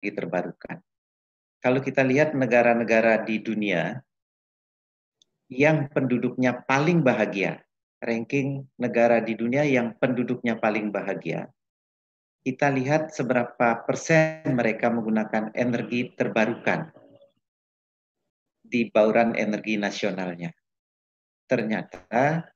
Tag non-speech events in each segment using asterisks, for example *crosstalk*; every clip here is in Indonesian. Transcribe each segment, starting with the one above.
Energi terbarukan. Kalau kita lihat negara-negara di dunia yang penduduknya paling bahagia, ranking negara di dunia yang penduduknya paling bahagia, kita lihat seberapa persen mereka menggunakan energi terbarukan di bauran energi nasionalnya. Ternyata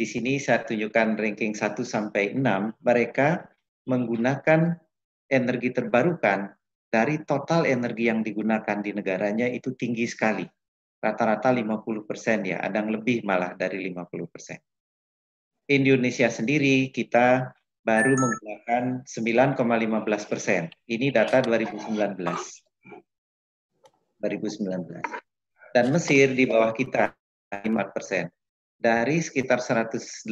di sini saya tunjukkan ranking 1 sampai 6, mereka menggunakan energi terbarukan dari total energi yang digunakan di negaranya itu tinggi sekali. Rata-rata 50 persen ya, ada yang lebih malah dari 50 persen. Indonesia sendiri kita baru menggunakan 9,15 persen. Ini data 2019. 2019. Dan Mesir di bawah kita 5 persen. Dari sekitar 180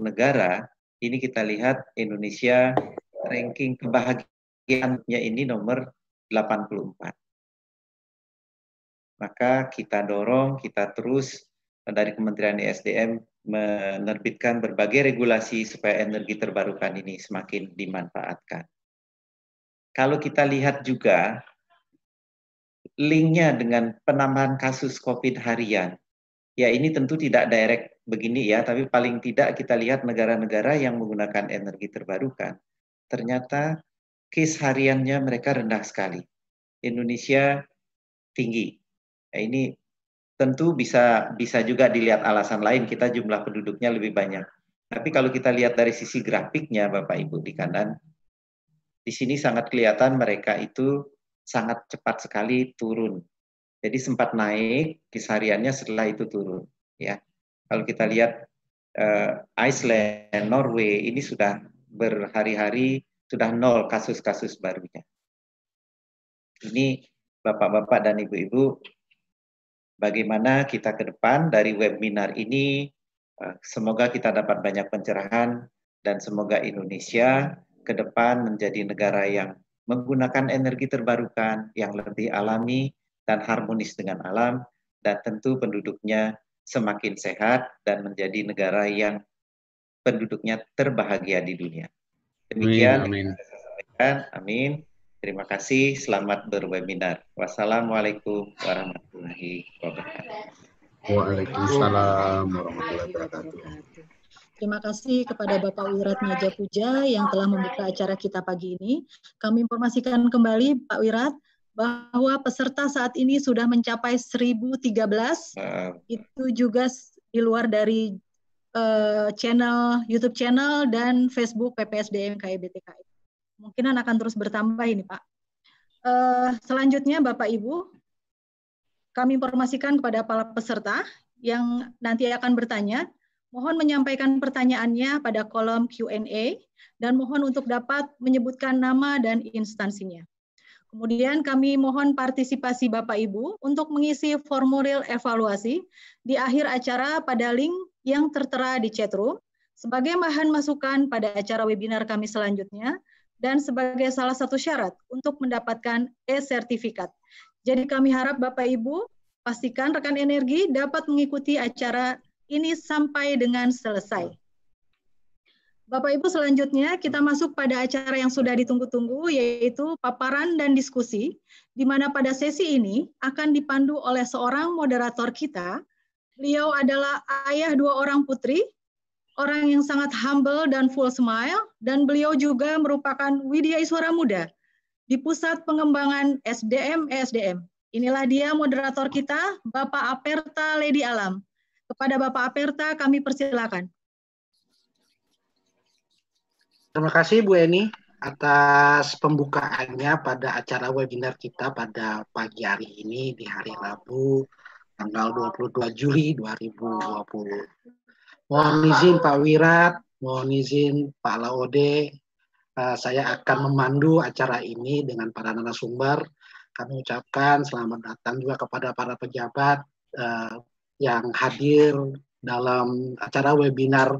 negara, ini kita lihat Indonesia ranking kebahagiaan Kitabnya ini nomor 84. Maka kita dorong, kita terus dari Kementerian ESDM menerbitkan berbagai regulasi supaya energi terbarukan ini semakin dimanfaatkan. Kalau kita lihat juga linknya dengan penambahan kasus COVID harian, ya ini tentu tidak direct begini ya, tapi paling tidak kita lihat negara-negara yang menggunakan energi terbarukan, ternyata case hariannya mereka rendah sekali. Indonesia tinggi. Nah, ini tentu bisa bisa juga dilihat alasan lain kita jumlah penduduknya lebih banyak. Tapi kalau kita lihat dari sisi grafiknya Bapak Ibu di kanan, di sini sangat kelihatan mereka itu sangat cepat sekali turun. Jadi sempat naik kisariannya setelah itu turun ya. Kalau kita lihat uh, Iceland, Norway ini sudah berhari-hari sudah nol kasus-kasus barunya. Ini Bapak-bapak dan Ibu-ibu, bagaimana kita ke depan dari webinar ini, eh, semoga kita dapat banyak pencerahan dan semoga Indonesia ke depan menjadi negara yang menggunakan energi terbarukan yang lebih alami dan harmonis dengan alam dan tentu penduduknya semakin sehat dan menjadi negara yang penduduknya terbahagia di dunia. Demikian. Amin. Amin. Kan, amin. Terima kasih. Selamat berwebinar. Wassalamualaikum warahmatullahi wabarakatuh. Waalaikumsalam warahmatullahi wabarakatuh. Terima kasih kepada Bapak Wirat Maja Puja yang telah membuka acara kita pagi ini. Kami informasikan kembali Pak Wirat bahwa peserta saat ini sudah mencapai 1013. Itu juga di luar dari uh, channel YouTube channel dan Facebook PPSDM KIBTKI. Mungkinan akan terus bertambah ini Pak. Uh, selanjutnya Bapak Ibu, kami informasikan kepada para peserta yang nanti akan bertanya, mohon menyampaikan pertanyaannya pada kolom Q&A dan mohon untuk dapat menyebutkan nama dan instansinya. Kemudian kami mohon partisipasi Bapak Ibu untuk mengisi formulir evaluasi di akhir acara pada link yang tertera di chat room sebagai bahan masukan pada acara webinar kami selanjutnya dan sebagai salah satu syarat untuk mendapatkan e-sertifikat. Jadi kami harap Bapak Ibu pastikan rekan energi dapat mengikuti acara ini sampai dengan selesai. Bapak Ibu selanjutnya kita masuk pada acara yang sudah ditunggu-tunggu yaitu paparan dan diskusi di mana pada sesi ini akan dipandu oleh seorang moderator kita. Beliau adalah ayah dua orang putri, orang yang sangat humble dan full smile dan beliau juga merupakan Widya Iswara Muda di Pusat Pengembangan SDM ESDM. Inilah dia moderator kita, Bapak Aperta Lady Alam. Kepada Bapak Aperta kami persilakan. Terima kasih Bu Eni atas pembukaannya pada acara webinar kita pada pagi hari ini di hari Rabu tanggal 22 Juli 2020. Mohon izin Pak Wirat, mohon izin Pak Laode, eh, saya akan memandu acara ini dengan para narasumber. Kami ucapkan selamat datang juga kepada para pejabat eh, yang hadir dalam acara webinar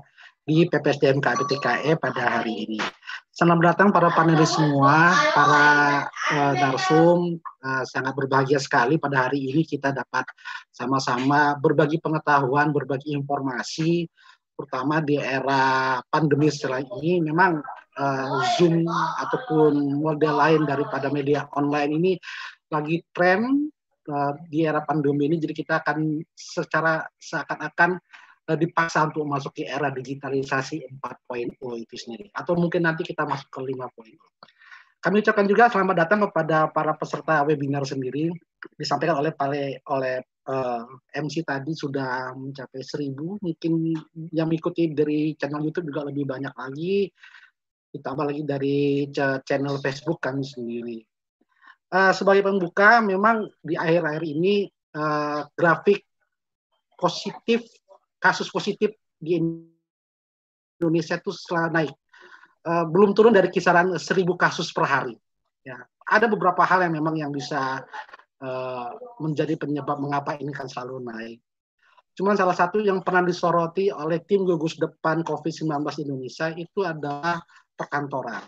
di PPSDM KPTKE pada hari ini. Selamat datang para panelis semua, para uh, narsum. Uh, sangat berbahagia sekali pada hari ini kita dapat sama-sama berbagi pengetahuan, berbagi informasi, terutama di era pandemi setelah ini. Memang uh, Zoom ataupun model lain daripada media online ini lagi tren uh, di era pandemi ini. Jadi kita akan secara seakan-akan Eh, dipaksa untuk masuk ke era digitalisasi 4.0 itu sendiri atau mungkin nanti kita masuk ke 5.0. Kami ucapkan juga selamat datang kepada para peserta webinar sendiri disampaikan oleh oleh uh, eh, MC tadi sudah mencapai seribu mungkin yang mengikuti dari channel YouTube juga lebih banyak lagi ditambah lagi dari channel Facebook kami sendiri. Uh, sebagai pembuka memang di akhir-akhir ini uh, grafik positif kasus positif di Indonesia itu selalu naik. Uh, belum turun dari kisaran seribu kasus per hari. Ya, ada beberapa hal yang memang yang bisa uh, menjadi penyebab mengapa ini kan selalu naik. Cuman salah satu yang pernah disoroti oleh tim gugus depan COVID-19 Indonesia itu adalah perkantoran.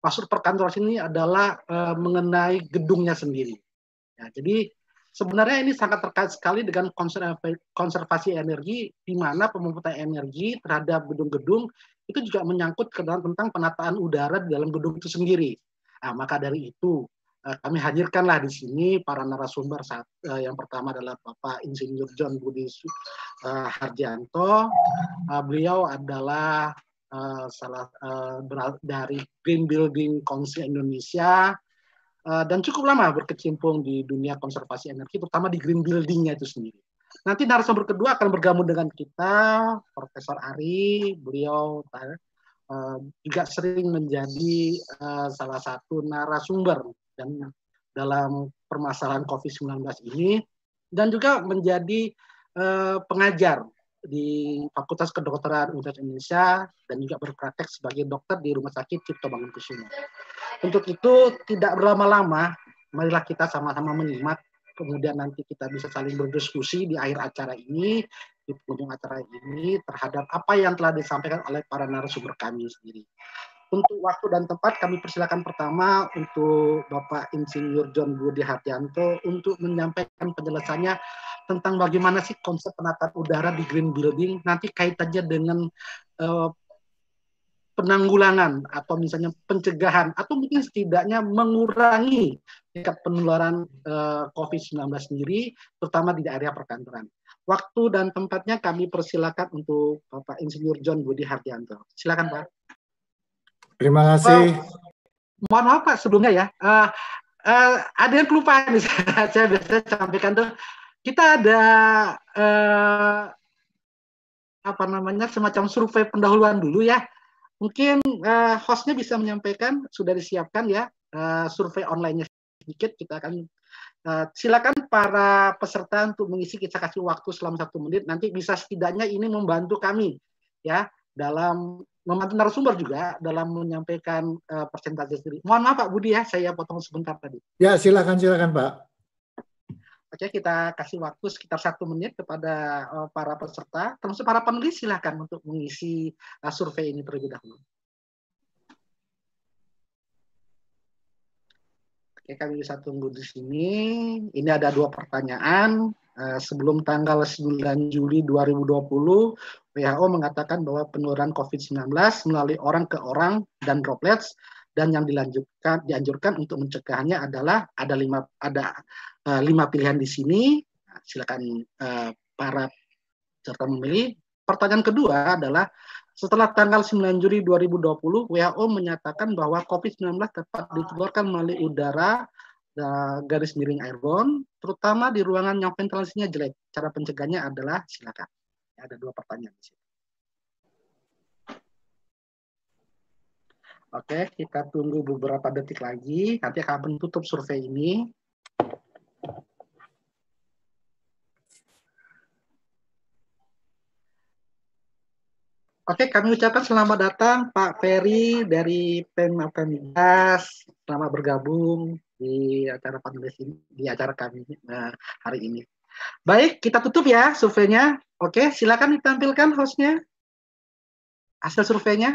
Maksud perkantoran ini adalah uh, mengenai gedungnya sendiri. Ya, jadi Sebenarnya ini sangat terkait sekali dengan konservasi energi, di mana pemungutan energi terhadap gedung-gedung itu juga menyangkut ke dalam tentang penataan udara di dalam gedung itu sendiri. Nah, maka dari itu eh, kami hadirkanlah di sini para narasumber saat eh, yang pertama adalah Bapak Insinyur John Budi eh, Harjanto. Eh, beliau adalah eh, salah eh, dari Green Building Council Indonesia Eh, dan cukup lama berkecimpung di dunia konservasi energi, terutama di green buildingnya itu sendiri. Nanti narasumber kedua akan bergabung dengan kita, Profesor Ari. Beliau uh, juga sering menjadi uh, salah satu narasumber dan dalam permasalahan COVID-19 ini, dan juga menjadi uh, pengajar di Fakultas Kedokteran Universitas Indonesia dan juga berpraktek sebagai dokter di Rumah Sakit Cipto Bangun Kusuma. Untuk itu tidak berlama-lama, marilah kita sama-sama menyimak kemudian nanti kita bisa saling berdiskusi di akhir acara ini, di penghujung acara ini terhadap apa yang telah disampaikan oleh para narasumber kami sendiri. Untuk waktu dan tempat kami persilakan pertama untuk Bapak Insinyur John Budi Hartianto untuk menyampaikan penjelasannya tentang bagaimana sih konsep penataan udara di green building nanti kaitannya dengan uh, penanggulangan atau misalnya pencegahan atau mungkin setidaknya mengurangi tingkat penularan uh, eh, COVID-19 sendiri terutama di area perkantoran. Waktu dan tempatnya kami persilakan untuk Bapak Insinyur John Budi Hartianto. Silakan Pak. Terima kasih. mohon maaf Pak sebelumnya ya. Uh, uh, ada yang kelupaan nih *laughs* saya biasa sampaikan tuh kita ada uh, apa namanya semacam survei pendahuluan dulu ya. Mungkin uh, hostnya bisa menyampaikan sudah disiapkan ya uh, survei onlinenya sedikit kita akan uh, silakan para peserta untuk mengisi kita kasih waktu selama satu menit nanti bisa setidaknya ini membantu kami ya dalam membantu narasumber juga dalam menyampaikan uh, persentase sendiri. Mohon maaf Pak Budi ya, saya potong sebentar tadi. Ya, silakan silakan Pak. Oke, kita kasih waktu sekitar satu menit kepada uh, para peserta, termasuk para penulis silakan untuk mengisi uh, survei ini terlebih dahulu. Oke, kami bisa tunggu di sini. Ini ada dua pertanyaan. Eh, sebelum tanggal 9 Juli 2020, WHO mengatakan bahwa penularan COVID-19 melalui orang ke orang dan droplets dan yang dilanjutkan dianjurkan untuk mencegahnya adalah ada lima ada uh, lima pilihan di sini. Silakan uh, para peserta memilih. Pertanyaan kedua adalah setelah tanggal 9 Juli 2020, WHO menyatakan bahwa COVID-19 dapat ditularkan melalui udara garis miring airborne, terutama di ruangan yang ventilasinya jelek. Cara pencegahannya adalah silakan. Ada dua pertanyaan di sini. Oke, kita tunggu beberapa detik lagi. Nanti akan tutup survei ini. Oke, kami ucapkan selamat datang Pak Ferry dari Pemapemigas. Selamat bergabung di acara panelis ini, di acara kami eh, hari ini. Baik, kita tutup ya surveinya. Oke, silakan ditampilkan hostnya. Hasil surveinya.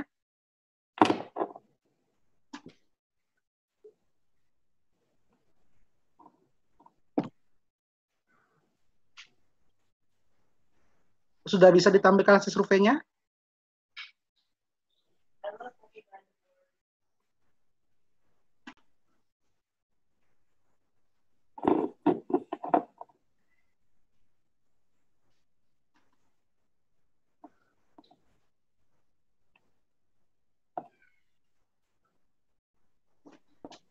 Sudah bisa ditampilkan hasil surveinya?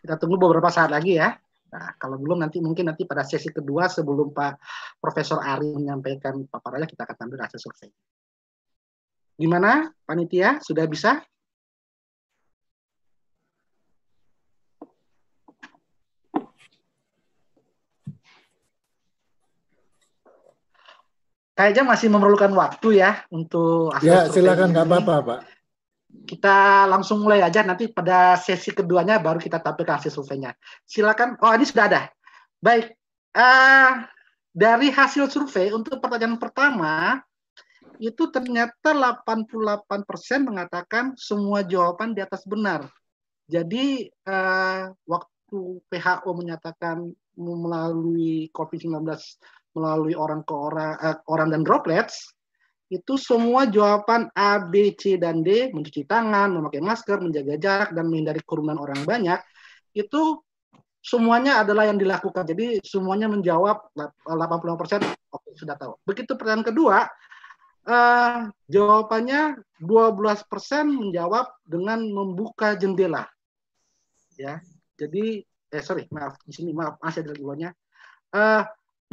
Kita tunggu beberapa saat lagi ya. Nah, kalau belum nanti mungkin nanti pada sesi kedua sebelum Pak Profesor Ari menyampaikan paparannya kita akan tampil hasil survei. Gimana panitia sudah bisa? Kayaknya masih memerlukan waktu ya untuk Ya, silakan nggak apa-apa, Pak kita langsung mulai aja nanti pada sesi keduanya baru kita tampilkan hasil surveinya. Silakan. Oh ini sudah ada. Baik. Uh, dari hasil survei untuk pertanyaan pertama itu ternyata 88% mengatakan semua jawaban di atas benar. Jadi uh, waktu WHO menyatakan melalui COVID-19 melalui orang ke orang uh, orang dan droplets itu semua jawaban A, B, C, dan D, mencuci tangan, memakai masker, menjaga jarak, dan menghindari kerumunan orang banyak, itu semuanya adalah yang dilakukan. Jadi semuanya menjawab 85 persen, oke sudah tahu. Begitu pertanyaan kedua, eh, jawabannya 12 persen menjawab dengan membuka jendela. Ya, jadi eh sorry maaf di sini maaf masih ada lagi Eh,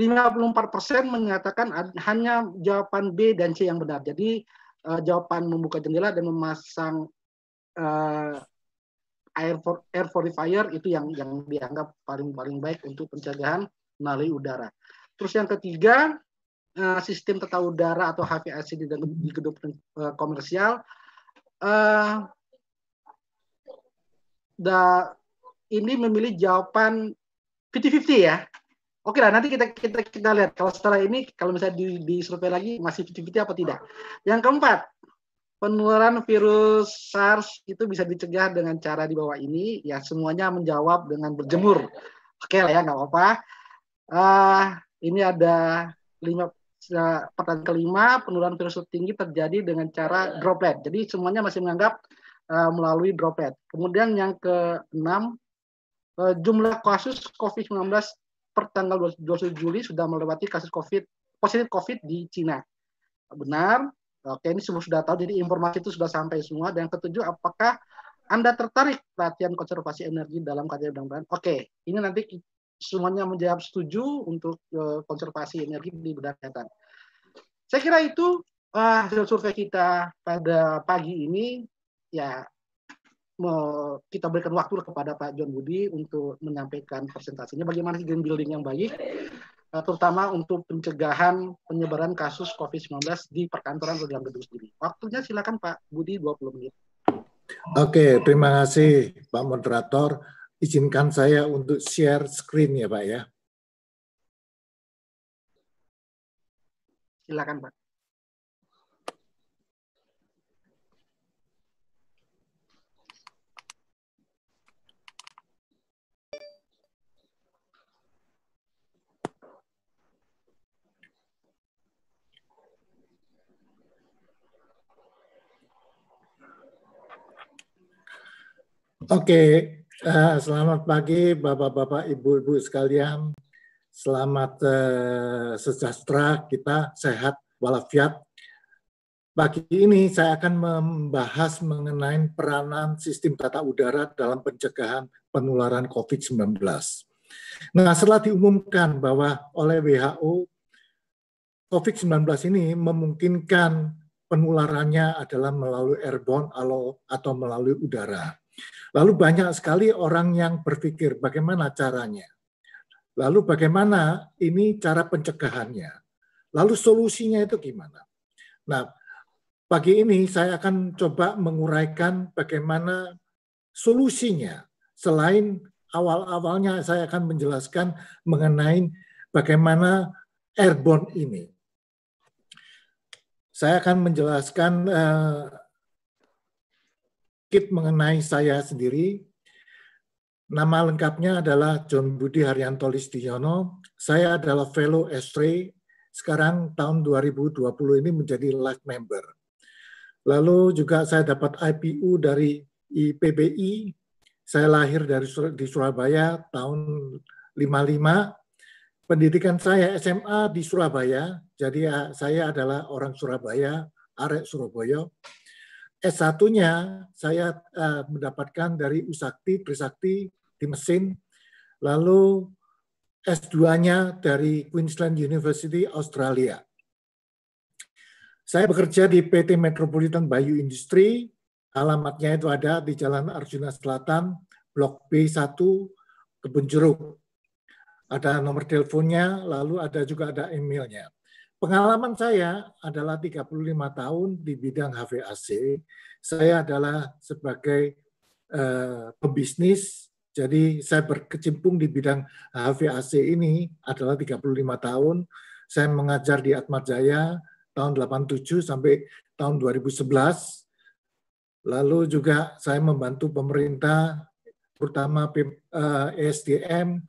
54% menyatakan hanya jawaban B dan C yang benar. Jadi uh, jawaban membuka jendela dan memasang uh, air for, air purifier itu yang yang dianggap paling paling baik untuk pencegahan melalui udara. Terus yang ketiga uh, sistem tata udara atau HVAC di, di gedung uh, komersial uh, da, ini memilih jawaban 50-50 ya. Oke lah, nanti kita kita kita lihat kalau setelah ini kalau misalnya di, di survei lagi masih fifty apa tidak. Yang keempat, penularan virus SARS itu bisa dicegah dengan cara di bawah ini. Ya semuanya menjawab dengan berjemur. Oke lah ya, nggak apa-apa. Uh, ini ada lima eh, pertanyaan kelima, penularan virus tinggi terjadi dengan cara droplet. Jadi semuanya masih menganggap uh, melalui droplet. Kemudian yang keenam, eh, jumlah kasus COVID-19 per tanggal 20 Juli sudah melewati kasus COVID positif COVID di Cina. Benar. Oke, ini semua sudah tahu. Jadi informasi itu sudah sampai semua. Dan yang ketujuh, apakah Anda tertarik latihan konservasi energi dalam kajian bidang Oke, ini nanti semuanya menjawab setuju untuk eh, konservasi energi di bidang kesehatan. Saya kira itu uh, hasil survei kita pada pagi ini. Ya, kita berikan waktu kepada Pak John Budi untuk menyampaikan presentasinya bagaimana green building yang baik eh, terutama untuk pencegahan penyebaran kasus COVID-19 di perkantoran atau dalam gedung sendiri. Waktunya silakan Pak Budi 20 menit. Oke, terima kasih Pak Moderator. Izinkan saya untuk share screen ya Pak ya. Silakan Pak. Oke, okay. uh, eh, selamat pagi Bapak-bapak, Ibu-ibu sekalian. Selamat uh, sejahtera, kita sehat walafiat. Pagi ini saya akan membahas mengenai peranan sistem tata udara dalam pencegahan penularan COVID-19. Nah, setelah diumumkan bahwa oleh WHO COVID-19 ini memungkinkan penularannya adalah melalui airborne atau melalui udara. Lalu banyak sekali orang yang berpikir bagaimana caranya. Lalu bagaimana ini cara pencegahannya. Lalu solusinya itu gimana? Nah, pagi ini saya akan coba menguraikan bagaimana solusinya. Selain awal-awalnya saya akan menjelaskan mengenai bagaimana airborne ini. Saya akan menjelaskan eh, sedikit mengenai saya sendiri. Nama lengkapnya adalah John Budi Haryanto Listiono. Saya adalah Fellow Estre. Sekarang tahun 2020 ini menjadi Life Member. Lalu juga saya dapat IPU dari IPBI. Saya lahir dari di Surabaya tahun 55. Pendidikan saya SMA di Surabaya. Jadi ya, saya adalah orang Surabaya, arek Surabaya. S1-nya saya uh, mendapatkan dari Usakti Trisakti di Mesin, lalu S2-nya dari Queensland University Australia. Saya bekerja di PT Metropolitan Bayu Industri, alamatnya itu ada di Jalan Arjuna Selatan, Blok B1, Kebun Jeruk. Ada nomor teleponnya, lalu ada juga ada emailnya. Pengalaman saya adalah 35 tahun di bidang HVAC. Saya adalah sebagai uh, pebisnis, jadi saya berkecimpung di bidang HVAC ini adalah 35 tahun. Saya mengajar di Atma Jaya tahun 87 sampai tahun 2011. Lalu juga saya membantu pemerintah, terutama uh, eh, ESDM,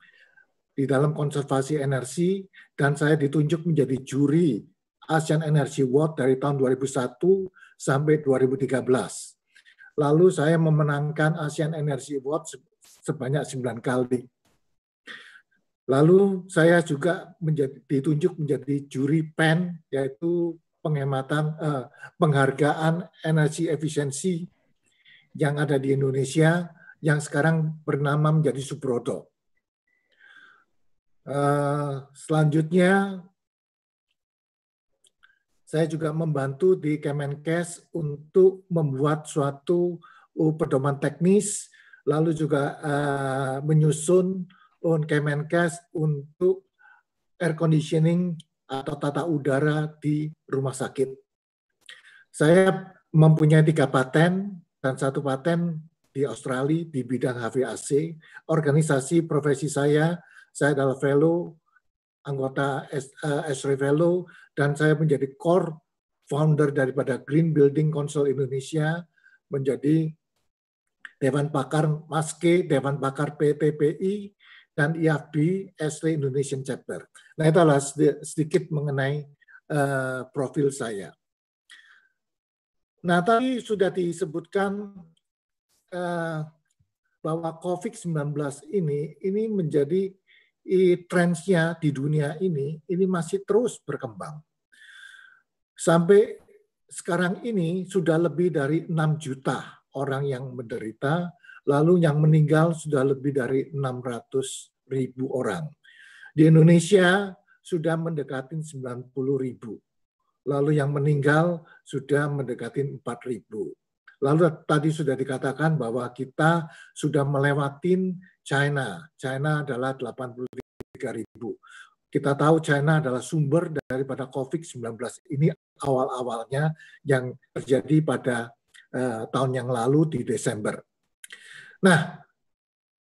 di dalam konservasi energi dan saya ditunjuk menjadi juri Asian Energy Award dari tahun 2001 sampai 2013. Lalu saya memenangkan Asian Energy Award sebanyak 9 kali. Lalu saya juga menjadi, ditunjuk menjadi juri PEN, yaitu penghematan eh, penghargaan energi efisiensi yang ada di Indonesia yang sekarang bernama menjadi Subroto. Eh, selanjutnya, saya juga membantu di Kemenkes untuk membuat suatu pedoman teknis, lalu juga uh, menyusun on Kemenkes untuk air conditioning atau tata udara di rumah sakit. Saya mempunyai tiga paten dan satu paten di Australia di bidang HVAC. Organisasi profesi saya saya adalah fellow anggota Esri eh, Fellow dan saya menjadi core founder daripada Green Building Council Indonesia menjadi Dewan Pakar Maske, Dewan Pakar PTPI, dan IAB Esri Indonesian Chapter. Nah itulah sedikit mengenai uh, profil saya. Nah tadi sudah disebutkan uh, bahwa COVID-19 ini ini menjadi trennya di dunia ini ini masih terus berkembang. Sampai sekarang ini sudah lebih dari 6 juta orang yang menderita, lalu yang meninggal sudah lebih dari 600 ribu orang. Di Indonesia sudah mendekati 90 ribu, lalu yang meninggal sudah mendekati 4 ribu. Lalu tadi sudah dikatakan bahwa kita sudah melewati China. China adalah 83 ribu. Kita tahu China adalah sumber daripada COVID-19 ini awal-awalnya yang terjadi pada uh, tahun yang lalu di Desember. Nah,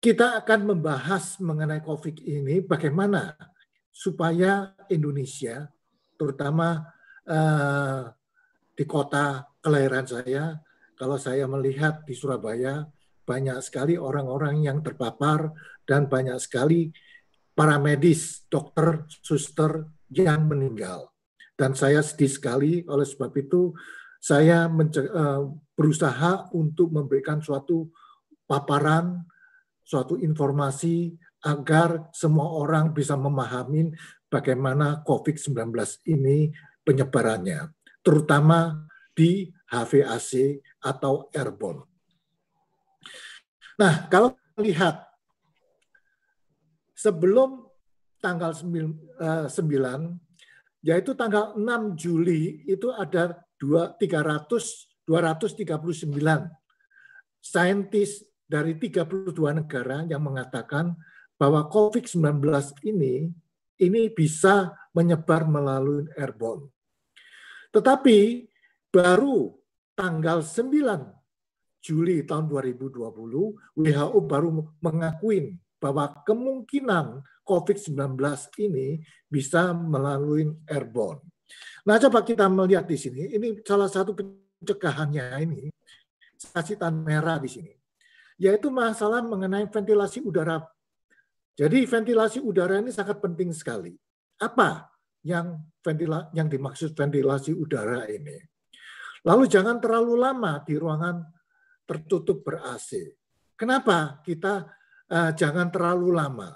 kita akan membahas mengenai COVID ini bagaimana supaya Indonesia, terutama uh, di kota kelahiran saya, kalau saya melihat di Surabaya banyak sekali orang-orang yang terpapar dan banyak sekali para medis, dokter, suster yang meninggal. Dan saya sedih sekali oleh sebab itu saya eh, berusaha untuk memberikan suatu paparan, suatu informasi agar semua orang bisa memahami bagaimana COVID-19 ini penyebarannya, terutama di HVAC atau airborne. Nah, kalau lihat sebelum tanggal 9, eh, yaitu tanggal 6 Juli itu ada 2, 300, 239 saintis dari 32 negara yang mengatakan bahwa COVID-19 ini ini bisa menyebar melalui airborne. Tetapi baru tanggal 9 Juli tahun 2020, WHO baru mengakui bahwa kemungkinan COVID-19 ini bisa melalui airborne. Nah, coba kita melihat di sini. Ini salah satu pencegahannya ini. Kasih tanda merah di sini. Yaitu masalah mengenai ventilasi udara. Jadi ventilasi udara ini sangat penting sekali. Apa yang ventila yang dimaksud ventilasi udara ini? Lalu jangan terlalu lama di ruangan tertutup ber-AC. Kenapa kita uh, jangan terlalu lama?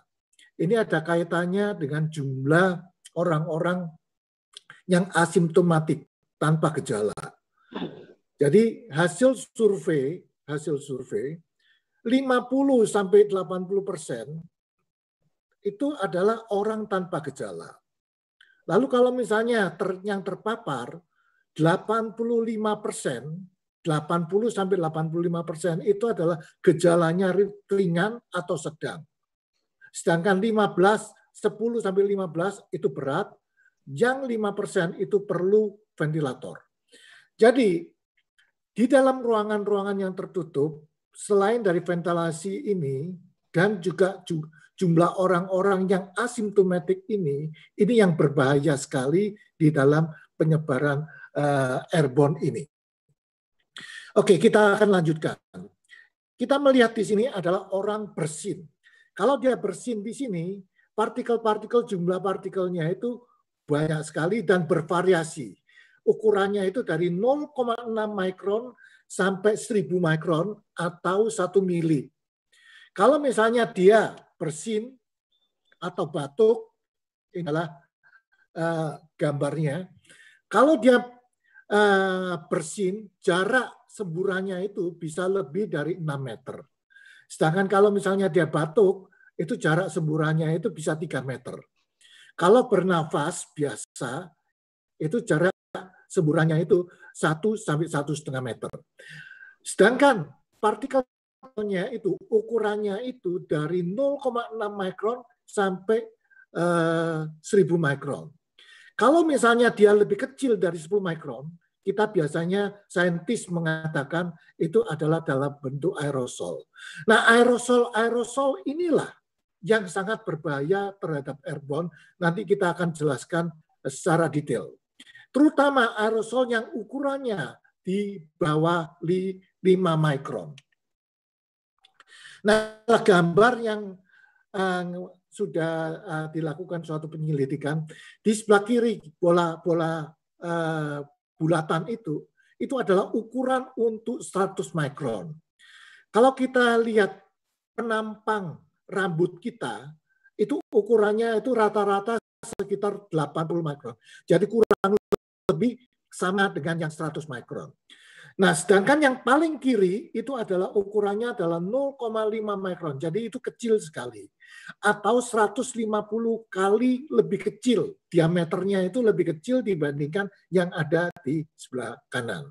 Ini ada kaitannya dengan jumlah orang-orang yang asimptomatik tanpa gejala. Jadi hasil survei, hasil survei 50 sampai 80 persen itu adalah orang tanpa gejala. Lalu kalau misalnya ter, yang terpapar 85 persen 80 sampai 85 persen itu adalah gejalanya ringan atau sedang. Sedangkan 15, 10 sampai 15 itu berat, yang 5 persen itu perlu ventilator. Jadi di dalam ruangan-ruangan yang tertutup, selain dari ventilasi ini dan juga jumlah orang-orang yang asimptomatik ini, ini yang berbahaya sekali di dalam penyebaran uh, airborne ini. Oke, kita akan lanjutkan. Kita melihat di sini adalah orang bersin. Kalau dia bersin di sini, partikel-partikel jumlah partikelnya itu banyak sekali dan bervariasi. Ukurannya itu dari 0,6 mikron sampai 1000 mikron atau 1 mili. Kalau misalnya dia bersin atau batuk, ini adalah uh, gambarnya. Kalau dia Eh, bersin jarak semburannya itu bisa lebih dari 6 meter. Sedangkan kalau misalnya dia batuk, itu jarak semburannya itu bisa 3 meter. Kalau bernafas biasa, itu jarak semburannya itu 1 sampai satu setengah meter. Sedangkan partikelnya itu, ukurannya itu dari 0,6 mikron sampai uh, eh, 1000 mikron. Kalau misalnya dia lebih kecil dari 10 mikron, kita biasanya saintis mengatakan itu adalah dalam bentuk aerosol. Nah, aerosol-aerosol inilah yang sangat berbahaya terhadap airborne. Nanti kita akan jelaskan secara detail. Terutama aerosol yang ukurannya di bawah 5 mikron. Nah, gambar yang eh, sudah uh, dilakukan suatu penyelidikan di sebelah kiri bola bola uh, bulatan itu itu adalah ukuran untuk 100 mikron. Kalau kita lihat penampang rambut kita itu ukurannya itu rata-rata sekitar 80 mikron. Jadi kurang lebih sama dengan yang 100 mikron. Nah, sedangkan yang paling kiri itu adalah ukurannya adalah 0,5 mikron. Jadi itu kecil sekali. Atau 150 kali lebih kecil. Diameternya itu lebih kecil dibandingkan yang ada di sebelah kanan.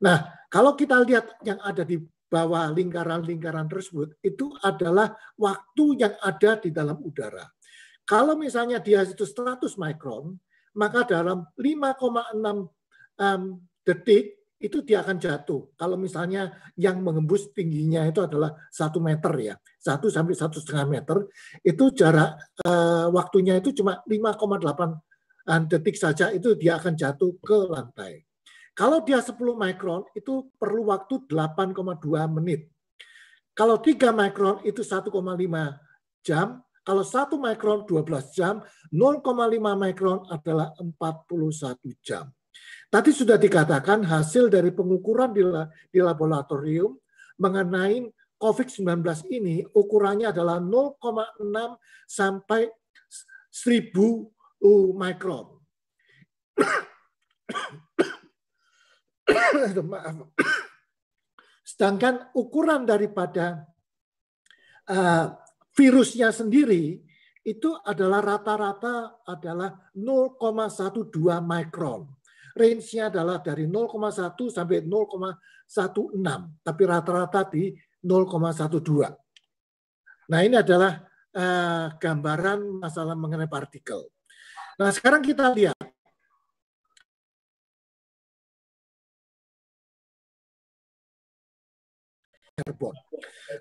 Nah, kalau kita lihat yang ada di bawah lingkaran-lingkaran tersebut, itu adalah waktu yang ada di dalam udara. Kalau misalnya dia itu 100 mikron, maka dalam 5,6 detik itu dia akan jatuh. Kalau misalnya yang mengembus tingginya itu adalah satu meter ya, satu sampai satu setengah meter, itu jarak eh, waktunya itu cuma 5,8 eh, detik saja itu dia akan jatuh ke lantai. Kalau dia 10 mikron itu perlu waktu 8,2 menit. Kalau 3 mikron itu 1,5 jam. Kalau 1 mikron 12 jam, 0,5 mikron adalah 41 jam. Tadi sudah dikatakan hasil dari pengukuran di, di laboratorium mengenai COVID-19 ini ukurannya adalah 0,6 sampai 1000 uh, mikron. *coughs* Sedangkan ukuran daripada uh, virusnya sendiri itu adalah rata-rata adalah 0,12 mikron range-nya adalah dari 0,1 sampai 0,16, tapi rata-rata di 0,12. Nah ini adalah uh, gambaran masalah mengenai partikel. Nah sekarang kita lihat airborne.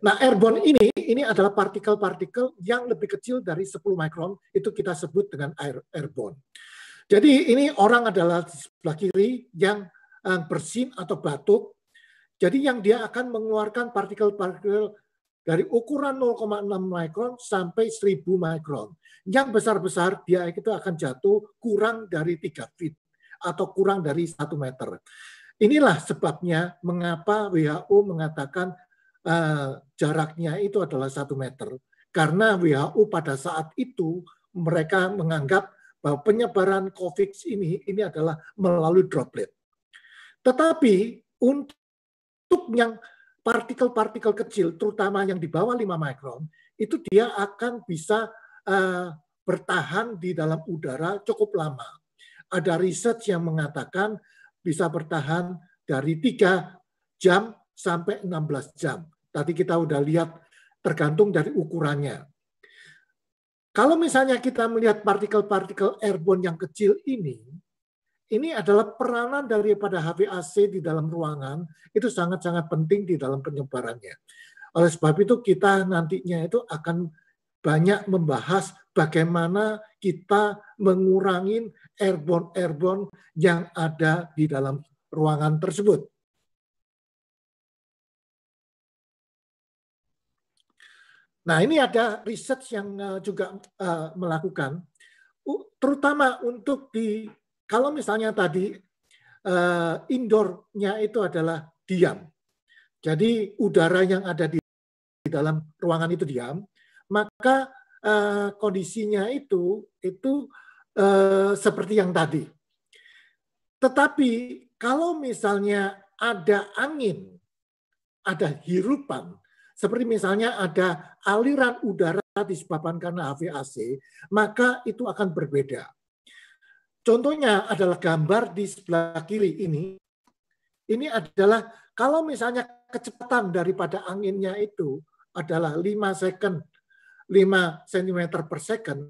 Nah, airborne ini ini adalah partikel-partikel yang lebih kecil dari 10 mikron, itu kita sebut dengan air, airborne. Jadi ini orang adalah di sebelah kiri yang eh, bersin atau batuk. Jadi yang dia akan mengeluarkan partikel-partikel dari ukuran 0,6 mikron sampai 1000 mikron. Yang besar-besar dia itu akan jatuh kurang dari 3 feet atau kurang dari 1 meter. Inilah sebabnya mengapa WHO mengatakan uh, jaraknya itu adalah 1 meter. Karena WHO pada saat itu mereka menganggap bahwa penyebaran COVID ini ini adalah melalui droplet. Tetapi untuk yang partikel-partikel kecil, terutama yang di bawah 5 mikron, itu dia akan bisa uh, bertahan di dalam udara cukup lama. Ada riset yang mengatakan bisa bertahan dari 3 jam sampai 16 jam. Tadi kita sudah lihat tergantung dari ukurannya. Kalau misalnya kita melihat partikel-partikel airborne yang kecil ini, ini adalah peranan daripada HVAC di dalam ruangan itu sangat-sangat penting di dalam penyebarannya. Oleh sebab itu kita nantinya itu akan banyak membahas bagaimana kita mengurangi airborne-airborne yang ada di dalam ruangan tersebut. Nah, ini ada riset yang eh, juga eh, melakukan, terutama untuk di kalau misalnya tadi indoor eh, indoornya itu adalah diam, jadi udara yang ada di, dalam ruangan itu diam, maka kondisinya itu itu seperti yang tadi. Tetapi kalau misalnya ada angin, ada hirupan, seperti misalnya ada aliran udara disebabkan karena HVAC, maka itu akan berbeda. Contohnya adalah gambar di sebelah kiri ini. Ini adalah kalau misalnya kecepatan daripada anginnya itu adalah 5 second, 5 cm per second,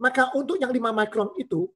Maka untuk yang 5 mikron itu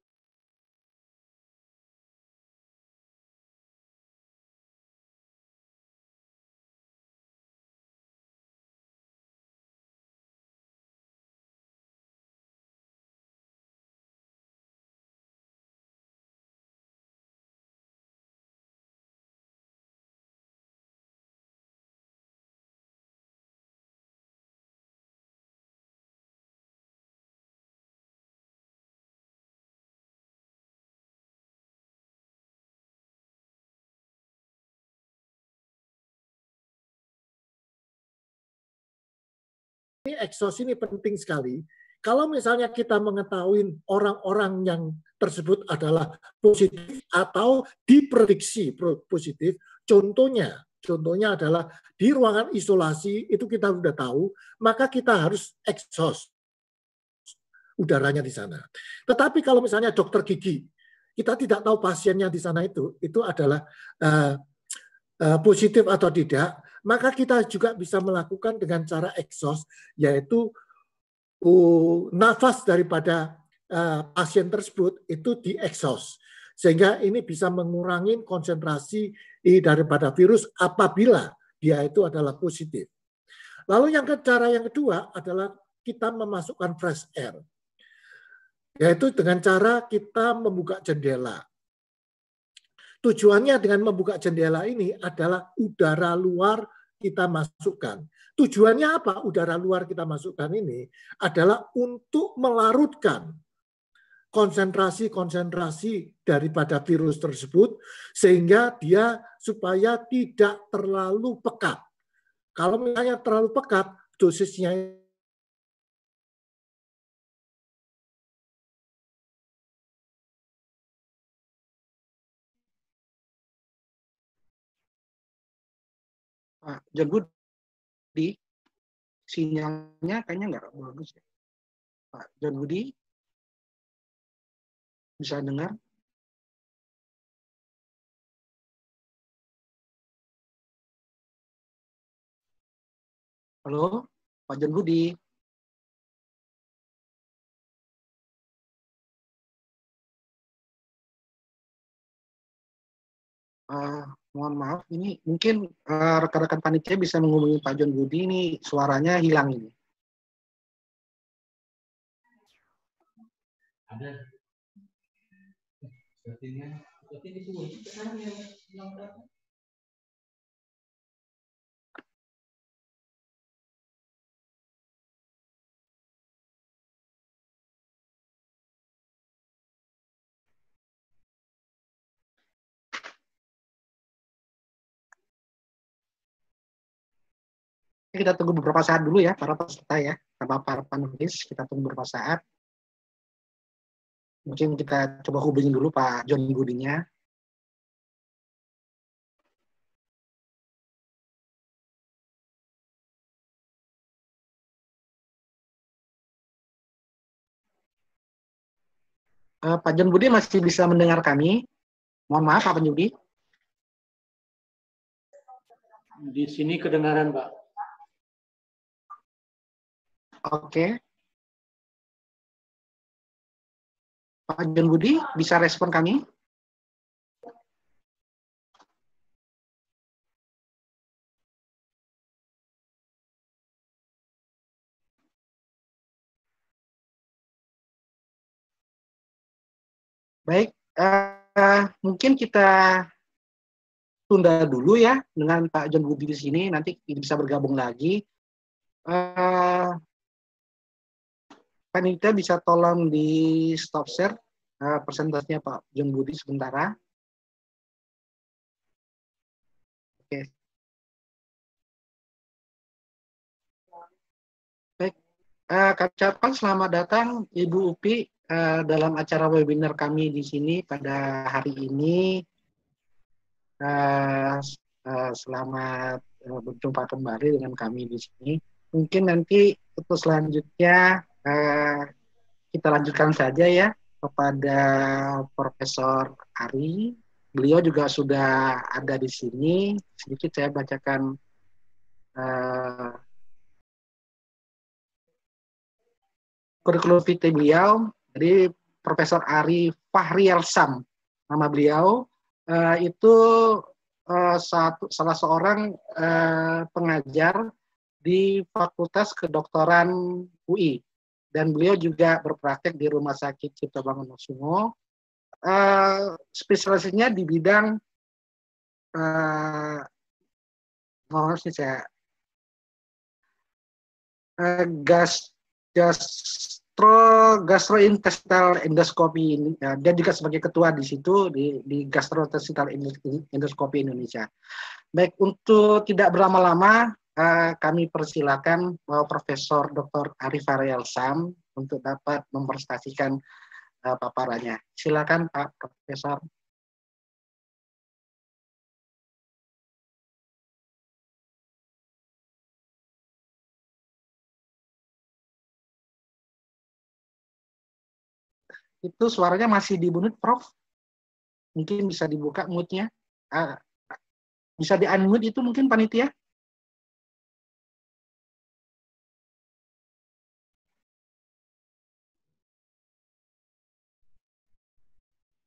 Ini eksos ini penting sekali. Kalau misalnya kita mengetahui orang-orang yang tersebut adalah positif atau diprediksi positif, contohnya contohnya adalah di ruangan isolasi itu kita sudah tahu, maka kita harus exhaust udaranya di sana. Tetapi kalau misalnya dokter gigi, kita tidak tahu pasiennya di sana itu itu adalah uh, uh, positif atau tidak, maka kita juga bisa melakukan dengan cara exhaust, yaitu uh, nafas daripada uh, pasien tersebut itu di exhaust. Sehingga ini bisa mengurangi konsentrasi daripada virus apabila dia itu adalah positif. Lalu yang cara yang kedua adalah kita memasukkan fresh air. Yaitu dengan cara kita membuka jendela Tujuannya dengan membuka jendela ini adalah udara luar kita masukkan. Tujuannya apa? Udara luar kita masukkan ini adalah untuk melarutkan konsentrasi-konsentrasi daripada virus tersebut sehingga dia supaya tidak terlalu pekat. Kalau misalnya terlalu pekat, dosisnya Pak nah, John di sinyalnya kayaknya nggak bagus ya. Pak nah, John bisa dengar? Halo, Pak John Budi. Uh, mohon maaf ini mungkin rekan eh, rekan-rekan panitia bisa menghubungi Pak John Budi ini suaranya hilang ini. Ada. Sepertinya, sepertinya itu yang hilang kita tunggu beberapa saat dulu ya para peserta ya, para para panelis kita tunggu beberapa saat. Mungkin kita coba hubungin dulu Pak John Gudinya. Eh, Pak John Budi masih bisa mendengar kami. Mohon maaf Pak Penyudi Di sini kedengaran Pak. Oke. Pak John Budi, bisa respon kami? Baik, uh, mungkin kita tunda dulu ya dengan Pak John Budi di sini. Nanti bisa bergabung lagi. Uh, panitia bisa tolong di stop share uh, persentasenya Pak Jung Budi sementara. Oke. Baik, uh, eh, kami ucapkan selamat datang Ibu Upi uh, dalam acara webinar kami di sini pada hari ini. Uh, uh, selamat berjumpa kembali dengan kami di sini. Mungkin nanti untuk selanjutnya Eh, kita lanjutkan saja ya kepada Profesor Ari. Beliau juga sudah ada di sini. Sedikit saya bacakan uh, kurikulum vitae beliau. Jadi Profesor Ari Fahrial Sam, nama beliau eh, itu salah seorang pengajar di Fakultas Kedokteran UI dan beliau juga berpraktek di Rumah Sakit Cipta Bangun Sungo. Uh, eh, spesialisasinya di bidang uh, eh, mohon sih saya uh, gas gastro gastrointestinal endoskopi ini uh, dia juga sebagai ketua di situ di, di gastrointestinal endoskopi Indonesia. Baik untuk tidak berlama-lama Eh, kami persilakan uh, Profesor Dr. Arif Ariel Sam untuk dapat mempresentasikan uh, paparannya. Silakan Pak Profesor. Itu suaranya masih dibunuh, Prof. Mungkin bisa dibuka mute-nya. Ah, bisa di-unmute itu mungkin panitia?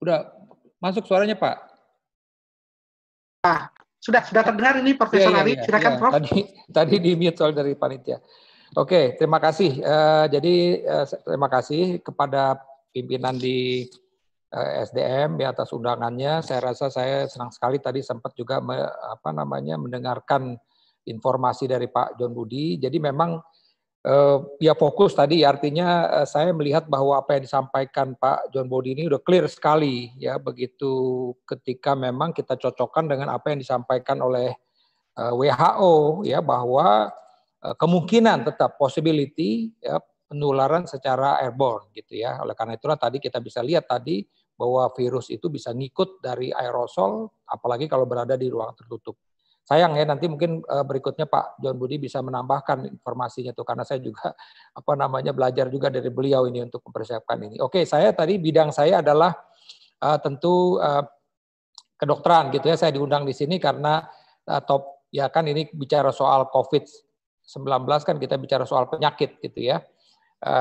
Udah masuk suaranya Pak. Ah, sudah sudah terdengar ini Profesor ya, ya, Ya, Silakan ya. Prof. Tadi *laughs* tadi di mute soal dari panitia. Oke, terima kasih. Uh, jadi uh, terima kasih kepada pimpinan di eh, SDM ya atas undangannya. Saya rasa saya senang sekali tadi sempat juga me, apa namanya mendengarkan informasi dari Pak John Budi. Jadi memang Eh, ya fokus tadi artinya eh, saya melihat bahwa apa yang disampaikan Pak John Bodi ini udah clear sekali ya begitu ketika memang kita cocokkan dengan apa yang disampaikan oleh eh, WHO ya bahwa kemungkinan tetap possibility ya penularan secara airborne gitu ya. Oleh karena itulah tadi kita bisa lihat tadi bahwa virus itu bisa ngikut dari aerosol apalagi kalau berada di ruang tertutup sayang ya nanti mungkin eh, berikutnya Pak John Budi bisa menambahkan informasinya tuh karena saya juga *laughs* apa namanya belajar juga dari beliau ini untuk mempersiapkan ini. Oke, saya tadi bidang saya adalah uh, tentu uh, kedokteran gitu ya. Saya diundang di sini karena uh, top ya kan ini bicara soal COVID-19 kan kita bicara soal penyakit gitu ya.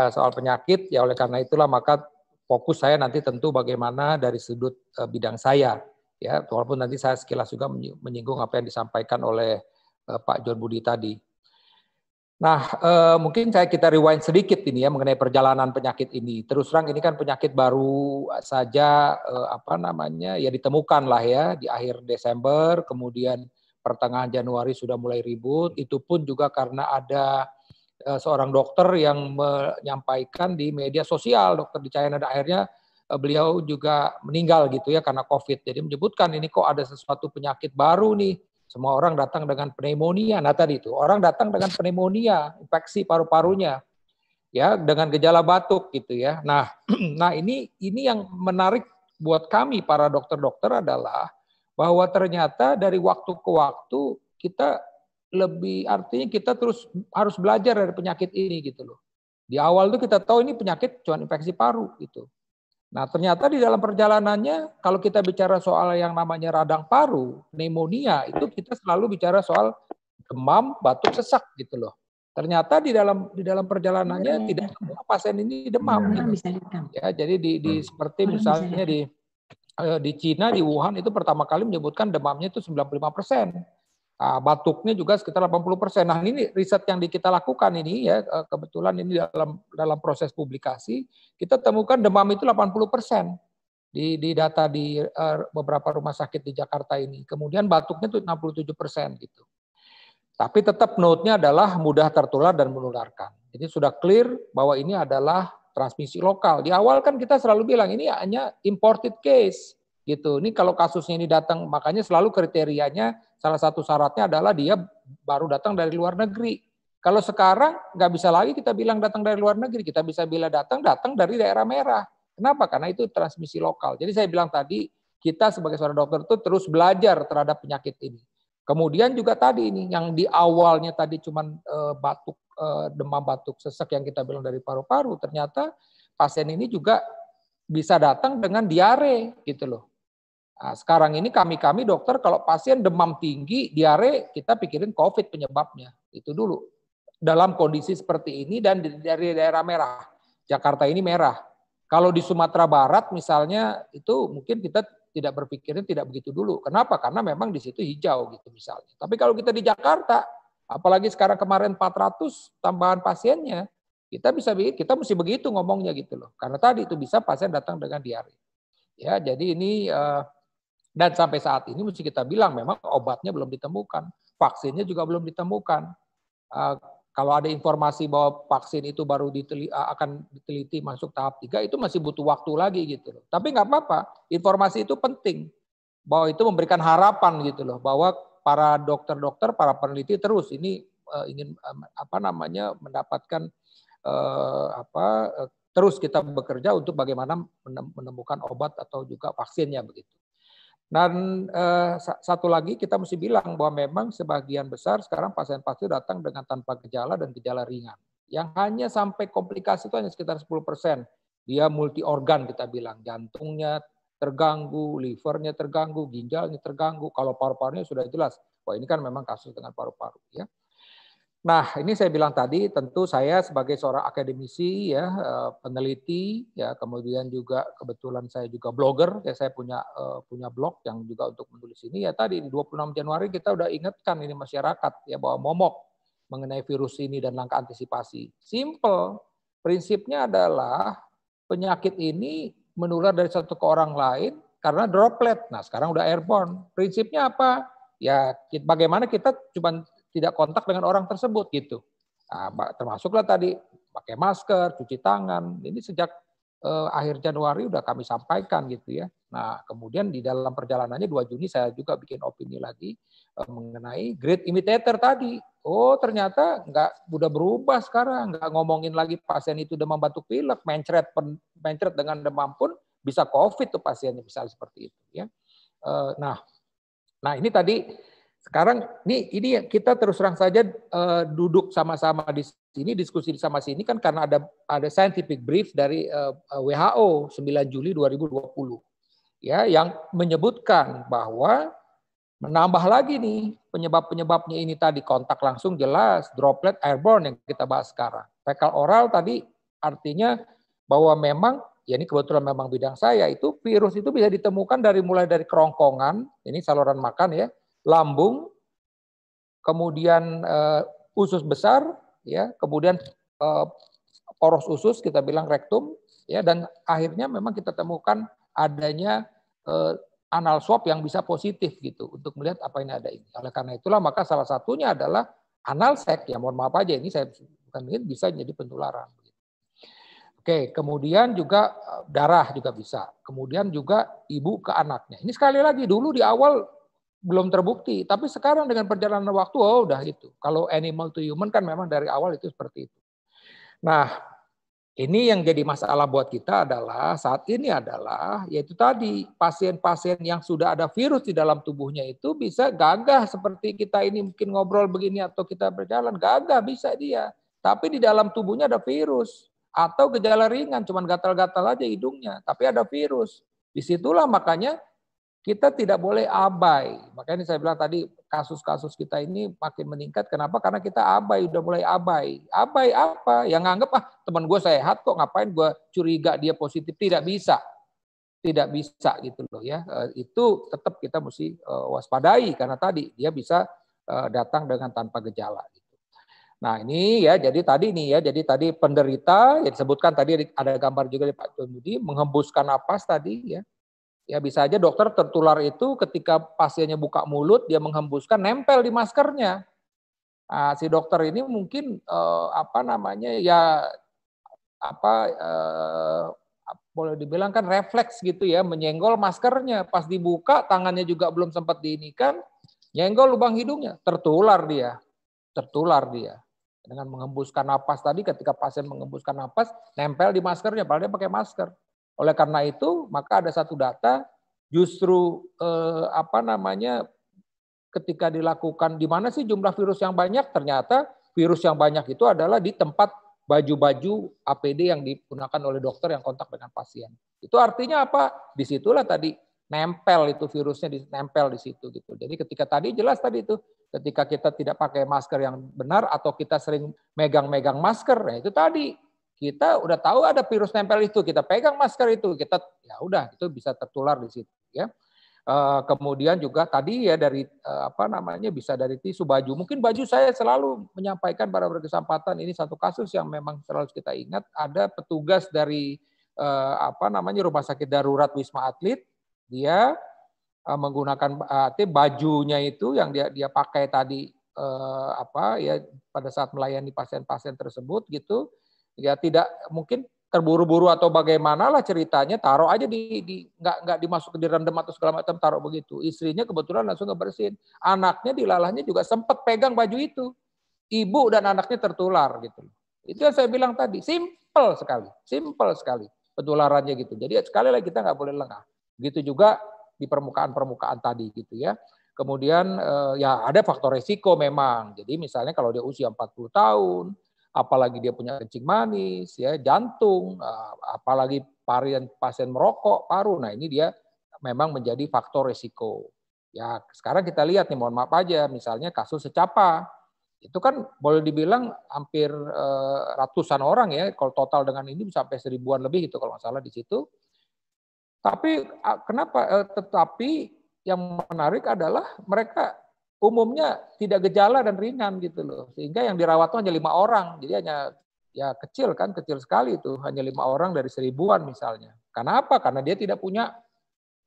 soal penyakit ya oleh karena itulah maka fokus saya nanti tentu bagaimana dari sudut bidang saya ya walaupun nanti saya sekilas juga menyinggung apa yang disampaikan oleh uh, Pak John Budi tadi. Nah, uh, mungkin saya kita rewind sedikit ini ya mengenai perjalanan penyakit ini. Terus terang ini kan penyakit baru saja uh, apa namanya ya ditemukan lah ya di akhir Desember, kemudian pertengahan Januari sudah mulai ribut. Itu pun juga karena ada seorang dokter yang menyampaikan di media sosial, dokter di China, dan akhirnya Eh, beliau juga meninggal gitu ya karena COVID. Jadi menyebutkan ini kok ada sesuatu penyakit baru nih. Semua orang datang dengan pneumonia. Nah tadi itu orang datang dengan pneumonia, infeksi paru-parunya, ya dengan gejala batuk gitu ya. Nah, *clears throat* nah ini ini yang menarik buat kami para dokter-dokter adalah bahwa ternyata dari waktu ke waktu kita lebih artinya kita terus harus belajar dari penyakit ini gitu loh. Di awal tuh kita tahu ini penyakit cuma infeksi paru gitu. Nah, ternyata di dalam perjalanannya, kalau kita bicara soal yang namanya radang paru, pneumonia, itu kita selalu bicara soal demam, batuk, sesak gitu loh. Ternyata di dalam di dalam perjalanannya Mereka. Iya. tidak semua pasien ini demam. Iya, gitu. Ya, jadi di, di hmm. seperti iya, misalnya di eh, di Cina di Wuhan itu pertama kali menyebutkan demamnya itu 95 persen. Nah, batuknya juga sekitar 80 persen. Nah ini riset yang kita lakukan ini ya eh, kebetulan ini dalam dalam proses publikasi kita temukan demam itu 80 persen di, di data di eh, beberapa rumah sakit di Jakarta ini. Kemudian batuknya itu 67 persen gitu. Tapi tetap note-nya adalah mudah tertular dan menularkan. Jadi sudah clear bahwa ini adalah transmisi lokal. Di awal kan kita selalu bilang ini hanya imported case gitu. Ini kalau kasusnya ini datang makanya selalu kriterianya salah satu syaratnya adalah dia baru datang dari luar negeri. Kalau sekarang nggak bisa lagi kita bilang datang dari luar negeri, kita bisa bila datang datang dari daerah merah. Kenapa? Karena itu transmisi lokal. Jadi saya bilang tadi kita sebagai seorang dokter itu terus belajar terhadap penyakit ini. Kemudian juga tadi ini yang di awalnya tadi cuma eh, batuk eh, demam batuk sesek yang kita bilang dari paru-paru, ternyata pasien ini juga bisa datang dengan diare gitu loh. Nah, sekarang ini kami-kami dokter kalau pasien demam tinggi, diare, kita pikirin COVID penyebabnya. Itu dulu. Dalam kondisi seperti ini dan dari daerah merah. Jakarta ini merah. Kalau di Sumatera Barat misalnya itu mungkin kita tidak berpikirnya tidak begitu dulu. Kenapa? Karena memang di situ hijau gitu misalnya. Tapi kalau kita di Jakarta, apalagi sekarang kemarin 400 tambahan pasiennya, kita bisa kita mesti begitu ngomongnya gitu loh. Karena tadi itu bisa pasien datang dengan diare. Ya, jadi ini uh, dan sampai saat ini mesti kita bilang memang obatnya belum ditemukan, vaksinnya juga belum ditemukan. Uh, kalau ada informasi bahwa vaksin itu baru diteli, uh, akan diteliti masuk tahap tiga, itu masih butuh waktu lagi gitu loh. Tapi nggak apa-apa, informasi itu penting bahwa itu memberikan harapan gitu loh bahwa para dokter-dokter, para peneliti terus ini uh, ingin um, apa namanya mendapatkan uh, apa uh, terus kita bekerja untuk bagaimana menemukan obat atau juga vaksinnya begitu. Dan eh, satu lagi kita mesti bilang bahwa memang sebagian besar sekarang pasien-pasien datang dengan tanpa gejala dan gejala ringan. Yang hanya sampai komplikasi itu hanya sekitar 10 persen. Dia multi organ kita bilang, jantungnya terganggu, livernya terganggu, ginjalnya terganggu. Kalau paru-parunya sudah jelas, wah ini kan memang kasus dengan paru-paru ya. Nah, ini saya bilang tadi, tentu saya sebagai seorang akademisi, ya eh, peneliti, ya kemudian juga kebetulan saya juga blogger, ya saya punya eh, punya blog yang juga untuk menulis ini. Ya tadi di 26 Januari kita udah ingatkan ini masyarakat ya bahwa momok mengenai virus ini dan langkah antisipasi. Simple, prinsipnya adalah penyakit ini menular dari satu ke orang lain karena droplet. Nah, sekarang udah airborne. Prinsipnya apa? Ya, bagaimana kita cuma tidak kontak dengan orang tersebut gitu. Nah, termasuklah tadi pakai masker, cuci tangan. Ini sejak eh, akhir Januari udah kami sampaikan gitu ya. Nah, kemudian di dalam perjalanannya 2 Juni saya juga bikin opini lagi eh, mengenai great imitator tadi. Oh, ternyata nggak udah berubah sekarang. Nggak ngomongin lagi pasien itu demam batuk pilek, mencret, mencret dengan demam pun bisa COVID tuh pasiennya bisa seperti itu ya. Eh, nah, nah ini tadi sekarang ini ini kita terus terang saja uh, duduk sama-sama di sini diskusi sama sini kan karena ada ada scientific brief dari uh, WHO 9 Juli 2020 ya yang menyebutkan bahwa menambah lagi nih penyebab-penyebabnya ini tadi kontak langsung jelas droplet airborne yang kita bahas sekarang fecal oral tadi artinya bahwa memang ya ini kebetulan memang bidang saya itu virus itu bisa ditemukan dari mulai dari kerongkongan ini saluran makan ya lambung, kemudian uh, usus besar, ya, kemudian uh, poros usus kita bilang rektum, ya, dan akhirnya memang kita temukan adanya uh, anal swab yang bisa positif gitu untuk melihat apa ini ada ini. Oleh karena itulah maka salah satunya adalah anal sek. Ya mohon maaf aja ini saya bukan ingin bisa jadi penularan. Oke, kemudian juga darah juga bisa. Kemudian juga ibu ke anaknya. Ini sekali lagi dulu di awal belum terbukti. Tapi sekarang dengan perjalanan waktu, oh udah itu. Kalau animal to human kan memang dari awal itu seperti itu. Nah, ini yang jadi masalah buat kita adalah saat ini adalah yaitu tadi pasien-pasien yang sudah ada virus di dalam tubuhnya itu bisa gagah seperti kita ini mungkin ngobrol begini atau kita berjalan gagah bisa dia. Tapi di dalam tubuhnya ada virus atau gejala ringan cuman gatal-gatal aja hidungnya, tapi ada virus. Disitulah makanya kita tidak boleh abai. Makanya saya bilang tadi kasus-kasus kita ini makin meningkat. Kenapa? Karena kita abai, udah mulai abai. Abai apa? Yang nganggep ah teman gue sehat kok, ngapain gue curiga dia positif? Tidak bisa, tidak bisa gitu loh ya. Eh, itu tetap kita mesti eh, waspadai karena tadi dia bisa eh, datang dengan tanpa gejala. Gitu. Nah ini ya, jadi tadi nih ya, jadi tadi penderita, yang disebutkan tadi ada gambar juga di Pak John Budi, menghembuskan napas tadi ya, Ya bisa aja dokter tertular itu ketika pasiennya buka mulut dia menghembuskan nempel di maskernya. Nah, si dokter ini mungkin eh, apa namanya ya apa eh, boleh dibilang kan refleks gitu ya menyenggol maskernya pas dibuka tangannya juga belum sempat diinikan nyenggol lubang hidungnya tertular dia tertular dia dengan menghembuskan napas tadi ketika pasien menghembuskan napas nempel di maskernya padahal dia pakai masker oleh karena itu, maka ada satu data justru eh, apa namanya ketika dilakukan di mana sih jumlah virus yang banyak? Ternyata virus yang banyak itu adalah di tempat baju-baju APD yang digunakan oleh dokter yang kontak dengan pasien. Itu artinya apa? Disitulah tadi nempel itu virusnya nempel di situ gitu. Jadi ketika tadi jelas tadi itu ketika kita tidak pakai masker yang benar atau kita sering megang-megang masker, ya itu tadi kita udah tahu ada virus nempel itu, kita pegang masker itu, kita ya udah itu bisa tertular di situ ya. Eh, kemudian juga tadi ya dari eh, apa namanya bisa dari tisu baju. Mungkin baju saya selalu menyampaikan pada berkesempatan ini satu kasus yang memang selalu kita ingat ada petugas dari eh, apa namanya rumah sakit darurat Wisma Atlet dia menggunakan arti bajunya itu yang dia dia pakai tadi apa ya pada saat melayani pasien-pasien tersebut gitu ya tidak mungkin terburu-buru atau bagaimanalah ceritanya taruh aja di, di nggak nggak dimasuk di rendam atau segala macam taruh begitu istrinya kebetulan langsung ngebersihin anaknya dilalahnya juga sempat pegang baju itu ibu dan anaknya tertular gitu itu yang saya bilang tadi simple sekali simple sekali penularannya gitu jadi sekali lagi kita nggak boleh lengah gitu juga di permukaan-permukaan tadi gitu ya kemudian eh, ya ada faktor resiko memang jadi misalnya kalau dia usia 40 tahun apalagi dia punya kencing manis, ya jantung, ah, apalagi varian pasien merokok, paru. Nah ini dia memang menjadi faktor resiko. Ya sekarang kita lihat nih, mohon maaf aja, misalnya kasus secapa, itu kan boleh dibilang hampir eh, ratusan orang ya, kalau total dengan ini sampai seribuan lebih itu kalau nggak salah di situ. Tapi ah, kenapa? Eh, tetapi yang menarik adalah mereka umumnya tidak gejala dan ringan gitu loh. Sehingga yang dirawat itu hanya lima orang. Jadi hanya ya kecil kan, kecil sekali itu. Hanya lima orang dari seribuan misalnya. Karena apa? Karena dia tidak punya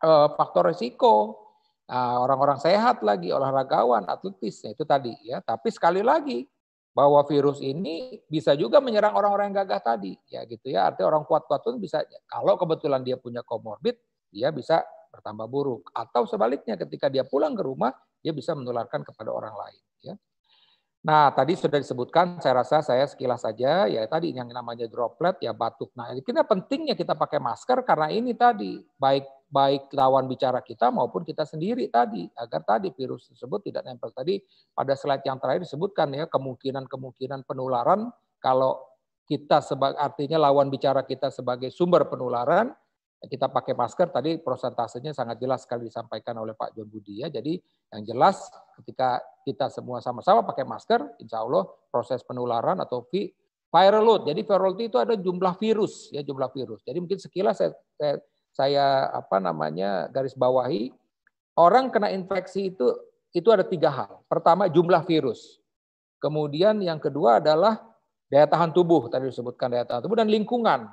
uh, faktor resiko. orang nah, orang-orang sehat lagi, olahragawan, atletis, nah itu tadi ya. Tapi sekali lagi bahwa virus ini bisa juga menyerang orang-orang yang gagah tadi, ya gitu ya. Artinya orang kuat-kuat pun bisa. Kalau kebetulan dia punya komorbid, dia bisa bertambah buruk. Atau sebaliknya ketika dia pulang ke rumah, dia bisa menularkan kepada orang lain. Ya. Nah, tadi sudah disebutkan, saya rasa saya sekilas saja, ya tadi yang namanya droplet, ya batuk. Nah, kita pentingnya kita pakai masker karena ini tadi, baik baik lawan bicara kita maupun kita sendiri tadi, agar tadi virus tersebut tidak nempel. Tadi pada slide yang terakhir disebutkan ya, kemungkinan-kemungkinan penularan kalau kita sebagai artinya lawan bicara kita sebagai sumber penularan, kita pakai masker tadi prosentasenya sangat jelas sekali disampaikan oleh Pak John Budi ya. Jadi yang jelas ketika kita semua sama-sama pakai masker, insya Allah proses penularan atau viral load. Jadi viral load itu ada jumlah virus ya jumlah virus. Jadi mungkin sekilas saya, saya, saya apa namanya garis bawahi orang kena infeksi itu itu ada tiga hal. Pertama jumlah virus. Kemudian yang kedua adalah daya tahan tubuh tadi disebutkan daya tahan tubuh dan lingkungan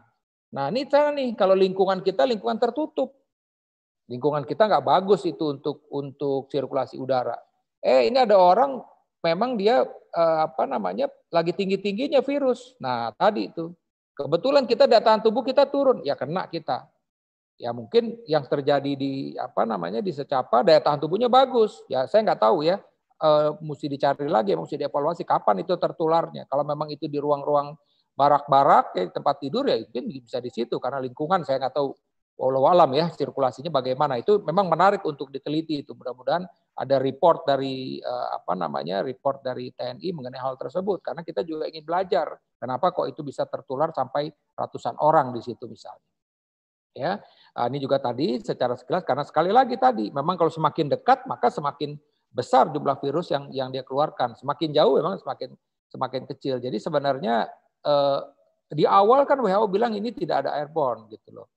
Nah ini cara nih kalau lingkungan kita lingkungan tertutup, lingkungan kita nggak bagus itu untuk untuk sirkulasi udara. Eh ini ada orang memang dia eh, apa namanya lagi tinggi tingginya virus. Nah tadi itu kebetulan kita datang tubuh kita turun ya kena kita. Ya mungkin yang terjadi di apa namanya di secapa daya tahan tubuhnya bagus. Ya saya nggak tahu ya. E, mesti dicari lagi, mesti dievaluasi kapan itu tertularnya. Kalau memang itu di ruang-ruang barak-barak ya, tempat tidur ya mungkin bisa di situ karena lingkungan saya nggak tahu walau alam ya sirkulasinya bagaimana itu memang menarik untuk diteliti itu mudah-mudahan ada report dari eh, apa namanya report dari TNI mengenai hal tersebut karena kita juga ingin belajar kenapa kok itu bisa tertular sampai ratusan orang di situ misalnya ya eh, ini juga tadi secara sekilas karena sekali lagi tadi memang kalau semakin dekat maka semakin besar jumlah virus yang yang dia keluarkan semakin jauh memang semakin semakin kecil jadi sebenarnya Eh, di awal kan WHO bilang ini tidak ada airborne gitu loh.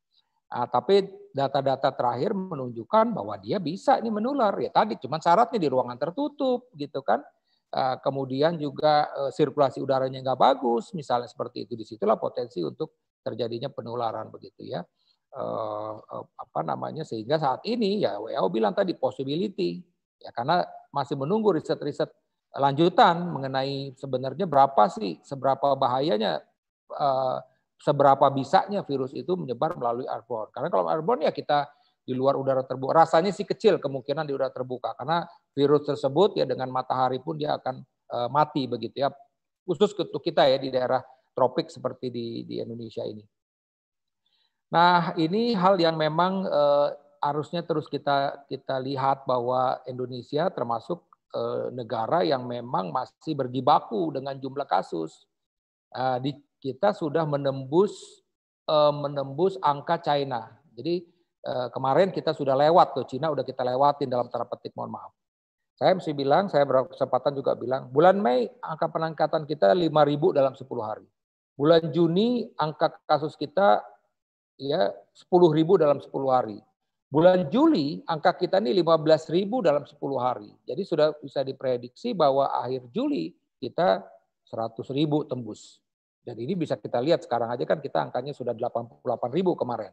Nah, tapi data-data terakhir menunjukkan bahwa dia bisa ini menular. Ya tadi cuma syaratnya di ruangan tertutup gitu kan. Ah, kemudian juga eh, sirkulasi udaranya nggak bagus, misalnya seperti itu. Disitulah potensi untuk terjadinya penularan begitu ya. Eh, apa namanya sehingga saat ini ya WHO bilang tadi possibility ya karena masih menunggu riset-riset lanjutan mengenai sebenarnya berapa sih, seberapa bahayanya, eh, seberapa bisanya virus itu menyebar melalui airborne. Karena kalau airborne ya kita di luar udara terbuka, rasanya sih kecil kemungkinan di udara terbuka karena virus tersebut ya dengan matahari pun dia akan eh, mati begitu ya. Khusus untuk kita ya di daerah tropik seperti di di Indonesia ini. Nah, ini hal yang memang eh, harusnya terus kita kita lihat bahwa Indonesia termasuk Eh, negara yang memang masih bergibaku dengan jumlah kasus. Nah, kita sudah menembus eh, menembus angka China. Jadi eh, kemarin kita sudah lewat tuh China udah kita lewatin dalam tanda petik mohon maaf. Saya mesti bilang, saya berkesempatan juga bilang, bulan Mei angka penangkatan kita 5.000 dalam 10 hari. Bulan Juni angka kasus kita ya 10.000 dalam 10 hari. Bulan Juli angka kita ini ribu dalam 10 hari. Jadi sudah bisa diprediksi bahwa akhir Juli kita ribu tembus. Dan ini bisa kita lihat sekarang aja kan kita angkanya sudah ribu kemarin.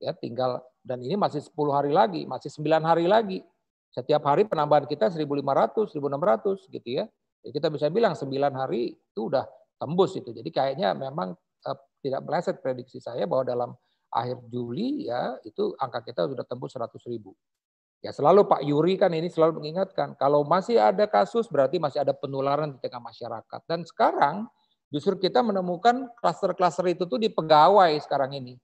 Ya, tinggal dan ini masih 10 hari lagi, masih 9 hari lagi. Setiap hari penambahan kita 1.500, 1.600 gitu ya. Jadi kita bisa bilang 9 hari itu udah tembus itu. Jadi kayaknya memang eh, tidak meleset prediksi saya bahwa dalam akhir Juli ya itu angka kita sudah tembus 100 ribu. Ya selalu Pak Yuri kan ini selalu mengingatkan kalau masih ada kasus berarti masih ada penularan di tengah masyarakat dan sekarang justru kita menemukan klaster-klaster itu tuh di pegawai sekarang ini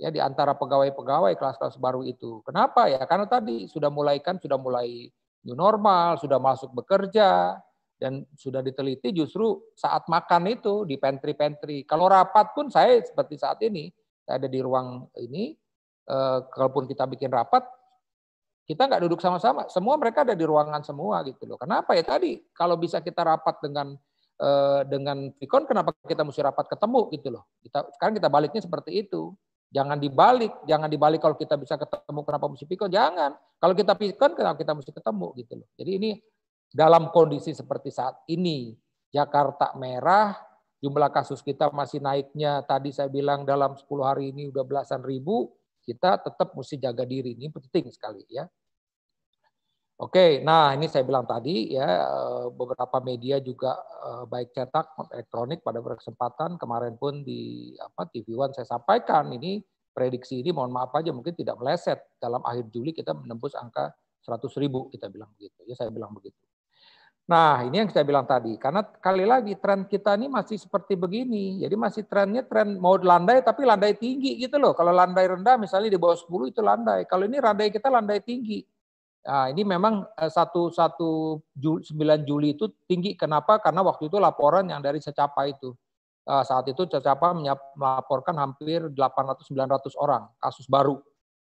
ya di antara pegawai-pegawai kelas-kelas baru itu. Kenapa ya? Karena tadi sudah mulai kan sudah mulai new normal, sudah masuk bekerja dan sudah diteliti justru saat makan itu di pantry-pantry. Kalau rapat pun saya seperti saat ini ada di ruang ini, eh, kalaupun kita bikin rapat, kita nggak duduk sama-sama. Semua mereka ada di ruangan semua gitu loh. Kenapa ya tadi? Kalau bisa kita rapat dengan eh, dengan Vicon, kenapa kita mesti rapat ketemu gitu loh? Kita sekarang kita baliknya seperti itu. Jangan dibalik, jangan dibalik kalau kita bisa ketemu kenapa mesti Vicon? Jangan. Kalau kita Vicon, kenapa kita mesti ketemu gitu loh? Jadi ini dalam kondisi seperti saat ini, Jakarta merah, jumlah kasus kita masih naiknya tadi saya bilang dalam 10 hari ini udah belasan ribu, kita tetap mesti jaga diri. Ini penting sekali ya. Oke, nah ini saya bilang tadi ya eh, beberapa media juga eh, baik cetak elektronik pada berkesempatan kemarin pun di apa TV One saya sampaikan ini prediksi ini mohon maaf aja mungkin tidak meleset dalam akhir Juli kita menembus angka 100 ribu kita bilang begitu ya saya bilang begitu. Nah, ini yang saya bilang tadi. Karena kali lagi tren kita ini masih seperti begini. Jadi masih trennya tren mau landai tapi landai tinggi gitu loh. Kalau landai rendah misalnya di bawah 10 itu landai. Kalau ini landai kita landai tinggi. Nah, ini memang eh, satu satu sembilan Juli itu tinggi. Kenapa? Karena waktu itu laporan yang dari secapa itu. Eh, saat itu secapa melaporkan hampir 800-900 orang kasus baru.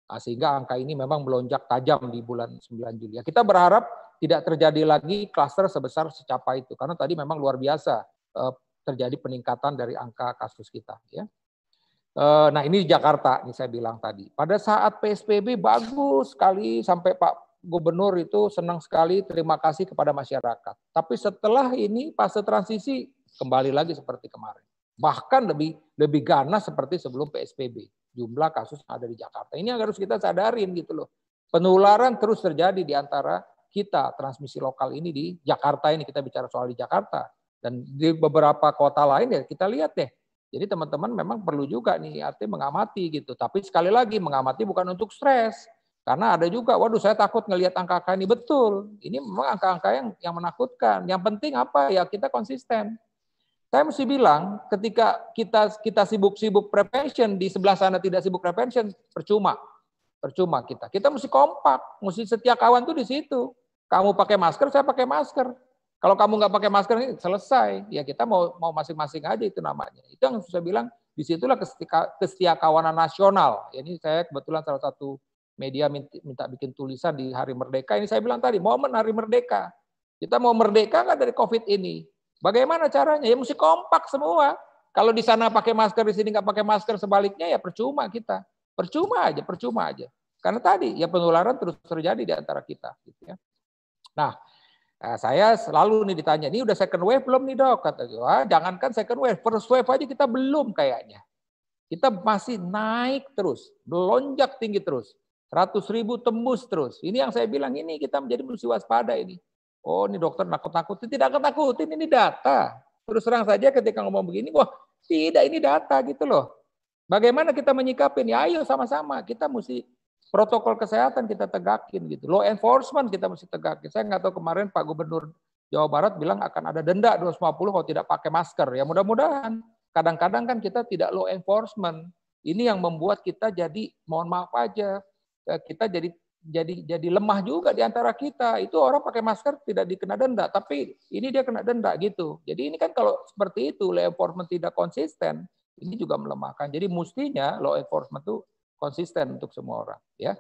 Nah, sehingga angka ini memang melonjak tajam di bulan 9 Juli. Ya, Kita berharap tidak terjadi lagi kluster sebesar secapa itu karena tadi memang luar biasa eh, terjadi peningkatan dari angka kasus kita ya. Eh, nah ini Jakarta ini saya bilang tadi. Pada saat PSBB bagus sekali sampai Pak Gubernur itu senang sekali terima kasih kepada masyarakat. Tapi setelah ini fase transisi kembali lagi seperti kemarin. Bahkan lebih lebih ganas seperti sebelum PSBB. Jumlah kasus yang ada di Jakarta ini yang harus kita sadarin gitu loh. Penularan terus terjadi di antara kita transmisi lokal ini di Jakarta ini kita bicara soal di Jakarta dan di beberapa kota lain ya kita lihat deh. Jadi teman-teman memang perlu juga nih artinya mengamati gitu. Tapi sekali lagi mengamati bukan untuk stres. Karena ada juga, waduh saya takut ngelihat angka-angka ini betul. Ini memang angka-angka yang yang menakutkan. Yang penting apa ya kita konsisten. Saya mesti bilang, ketika kita kita sibuk-sibuk prevention di sebelah sana tidak sibuk prevention, percuma, percuma kita. Kita mesti kompak, mesti setia kawan tuh di situ. Kamu pakai masker, saya pakai masker. Kalau kamu nggak pakai masker ini selesai. Ya kita mau mau masing-masing aja itu namanya. Itu yang saya bilang disitulah kawanan nasional. Ya, ini saya kebetulan salah satu media minta bikin tulisan di Hari Merdeka. Ini saya bilang tadi, momen Hari Merdeka. Kita mau merdeka nggak dari COVID ini? Bagaimana caranya? Ya mesti kompak semua. Kalau di sana pakai masker, di sini nggak pakai masker, sebaliknya ya percuma kita. Percuma aja, percuma aja. Karena tadi ya penularan terus terjadi di antara kita. Gitu ya. Nah, eh, saya selalu nih ditanya, ini udah second wave belum nih dok? Kata gue, ah, jangankan second wave, first wave aja kita belum kayaknya. Kita masih naik terus, melonjak tinggi terus. 100 ribu tembus terus. Ini yang saya bilang, ini kita menjadi mesti waspada ini. Oh ini dokter nakut takut? tidak ketakutin, ini data. Terus terang saja ketika ngomong begini, wah tidak ini data gitu loh. Bagaimana kita menyikapin? Ya ayo sama-sama, kita mesti protokol kesehatan kita tegakin gitu. Law enforcement kita mesti tegakin. Saya nggak tahu kemarin Pak Gubernur Jawa Barat bilang akan ada denda 250 kalau tidak pakai masker. Ya mudah-mudahan. Kadang-kadang kan kita tidak law enforcement. Ini yang membuat kita jadi mohon maaf aja eh, kita jadi jadi jadi lemah juga di antara kita. Itu orang pakai masker tidak dikena denda, tapi ini dia kena denda gitu. Jadi ini kan kalau seperti itu law enforcement tidak konsisten, ini juga melemahkan. Jadi mestinya law enforcement itu konsisten untuk semua orang ya.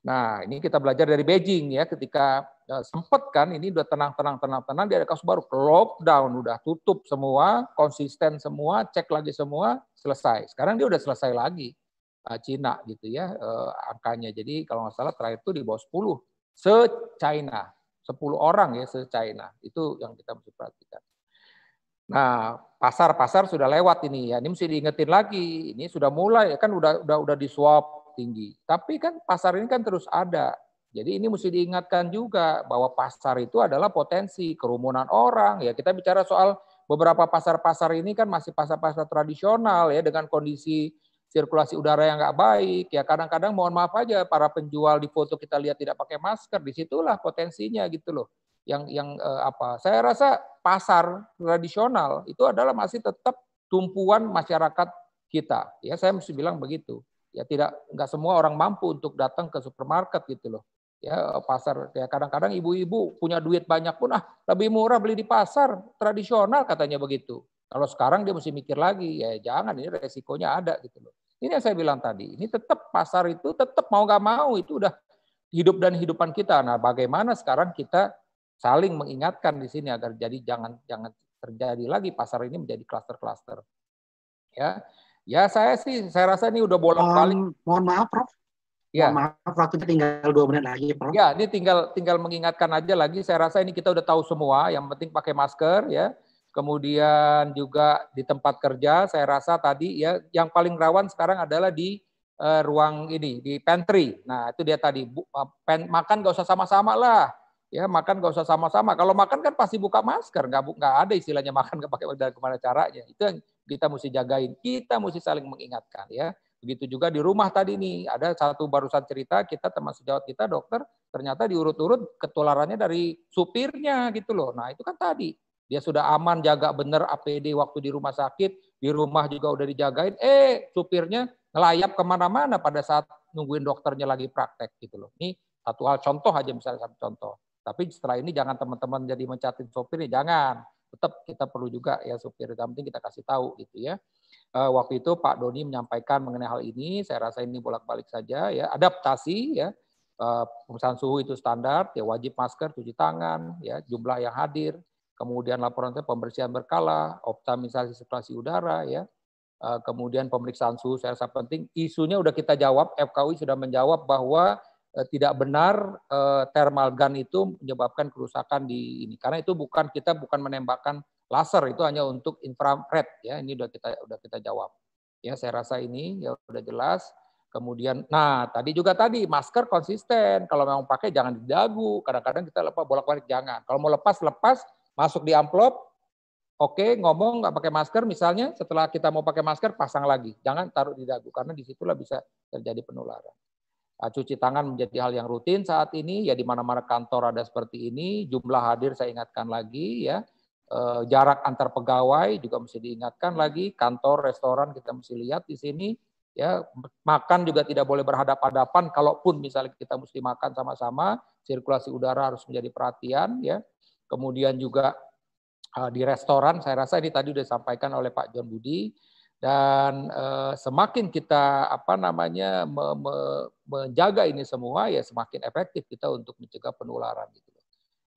Nah, ini kita belajar dari Beijing ya ketika ya, e, sempat kan ini udah tenang tenang tenang tenang dia ada kasus baru lockdown udah tutup semua, konsisten semua, cek lagi semua, selesai. Sekarang dia udah selesai lagi. Uh, Cina gitu ya uh, angkanya. Jadi kalau nggak salah terakhir itu di bawah 10 se China, 10 orang ya se China. Itu yang kita mesti perhatikan. Nah, pasar-pasar sudah lewat ini ya. Ini mesti diingetin lagi. Ini sudah mulai kan udah udah udah di swap tinggi. Tapi kan pasar ini kan terus ada. Jadi ini mesti diingatkan juga bahwa pasar itu adalah potensi kerumunan orang. Ya kita bicara soal beberapa pasar-pasar ini kan masih pasar-pasar tradisional ya dengan kondisi sirkulasi udara yang nggak baik. Ya kadang-kadang mohon maaf aja para penjual di foto kita lihat tidak pakai masker. Disitulah potensinya gitu loh. Yang yang eh, apa? Saya rasa pasar tradisional itu adalah masih tetap tumpuan masyarakat kita. Ya, saya mesti bilang begitu. Ya tidak nggak semua orang mampu untuk datang ke supermarket gitu loh. Ya pasar ya kadang-kadang ibu-ibu punya duit banyak pun ah lebih murah beli di pasar tradisional katanya begitu. Kalau sekarang dia mesti mikir lagi ya jangan ini resikonya ada gitu loh. Ini yang saya bilang tadi, ini tetap pasar itu tetap mau nggak mau itu udah hidup dan hidupan kita. Nah, bagaimana sekarang kita saling mengingatkan di sini agar jadi jangan jangan terjadi lagi pasar ini menjadi kluster-kluster Ya. Ya saya sih saya rasa ini udah bolong balik. Um, mohon maaf Prof. Ya. maaf waktunya tinggal dua menit lagi Prof. Ya, ini tinggal tinggal mengingatkan aja lagi saya rasa ini kita udah tahu semua yang penting pakai masker ya. Kemudian juga di tempat kerja saya rasa tadi ya yang paling rawan sekarang adalah di uh, ruang ini di pantry. Nah, itu dia tadi Bu, uh, pen, makan gak usah sama-sama lah ya makan nggak usah sama-sama. Kalau makan kan pasti buka masker, nggak nggak ada istilahnya makan nggak pakai dari kemana caranya. Itu yang kita mesti jagain, kita mesti saling mengingatkan ya. Begitu juga di rumah tadi nih ada satu barusan cerita kita teman sejawat kita dokter ternyata diurut-urut ketularannya dari supirnya gitu loh. Nah itu kan tadi dia sudah aman jaga bener APD waktu di rumah sakit, di rumah juga udah dijagain. Eh supirnya ngelayap kemana-mana pada saat nungguin dokternya lagi praktek gitu loh. Ini satu hal contoh aja misalnya satu contoh. Tapi setelah ini jangan teman-teman jadi mencatin sopir nih ya, jangan. Tetap kita perlu juga ya sopir. Yang penting kita kasih tahu gitu ya. E, waktu itu Pak Doni menyampaikan mengenai hal ini. Saya rasa ini bolak-balik saja ya. Adaptasi ya. E, eh, pemeriksaan suhu itu standar. Ya wajib masker, cuci tangan, ya jumlah yang hadir. Kemudian laporan pembersihan berkala, optimisasi situasi udara ya eh, kemudian pemeriksaan suhu saya rasa penting. Isunya udah kita jawab, FKUI sudah menjawab bahwa Eh, tidak benar eh, thermal gun itu menyebabkan kerusakan di ini karena itu bukan kita bukan menembakkan laser itu hanya untuk infrared ya ini sudah kita sudah kita jawab ya saya rasa ini ya sudah jelas kemudian nah tadi juga tadi masker konsisten kalau memang pakai jangan didagu kadang-kadang kita lepas bolak-balik jangan kalau mau lepas lepas masuk di amplop Oke, ngomong nggak pakai masker misalnya, setelah kita mau pakai masker pasang lagi, jangan taruh di dagu karena disitulah bisa terjadi penularan. Ah, cuci tangan menjadi hal yang rutin saat ini ya di mana-mana kantor ada seperti ini jumlah hadir saya ingatkan lagi ya eh, jarak antar pegawai juga mesti diingatkan lagi kantor restoran kita mesti lihat di sini ya makan juga tidak boleh berhadapan hadapan kalaupun misalnya kita mesti makan sama-sama sirkulasi udara harus menjadi perhatian ya kemudian juga ah, di restoran saya rasa ini tadi sudah disampaikan oleh Pak John Budi dan eh, semakin kita apa namanya me, me, menjaga ini semua ya semakin efektif kita untuk mencegah penularan gitu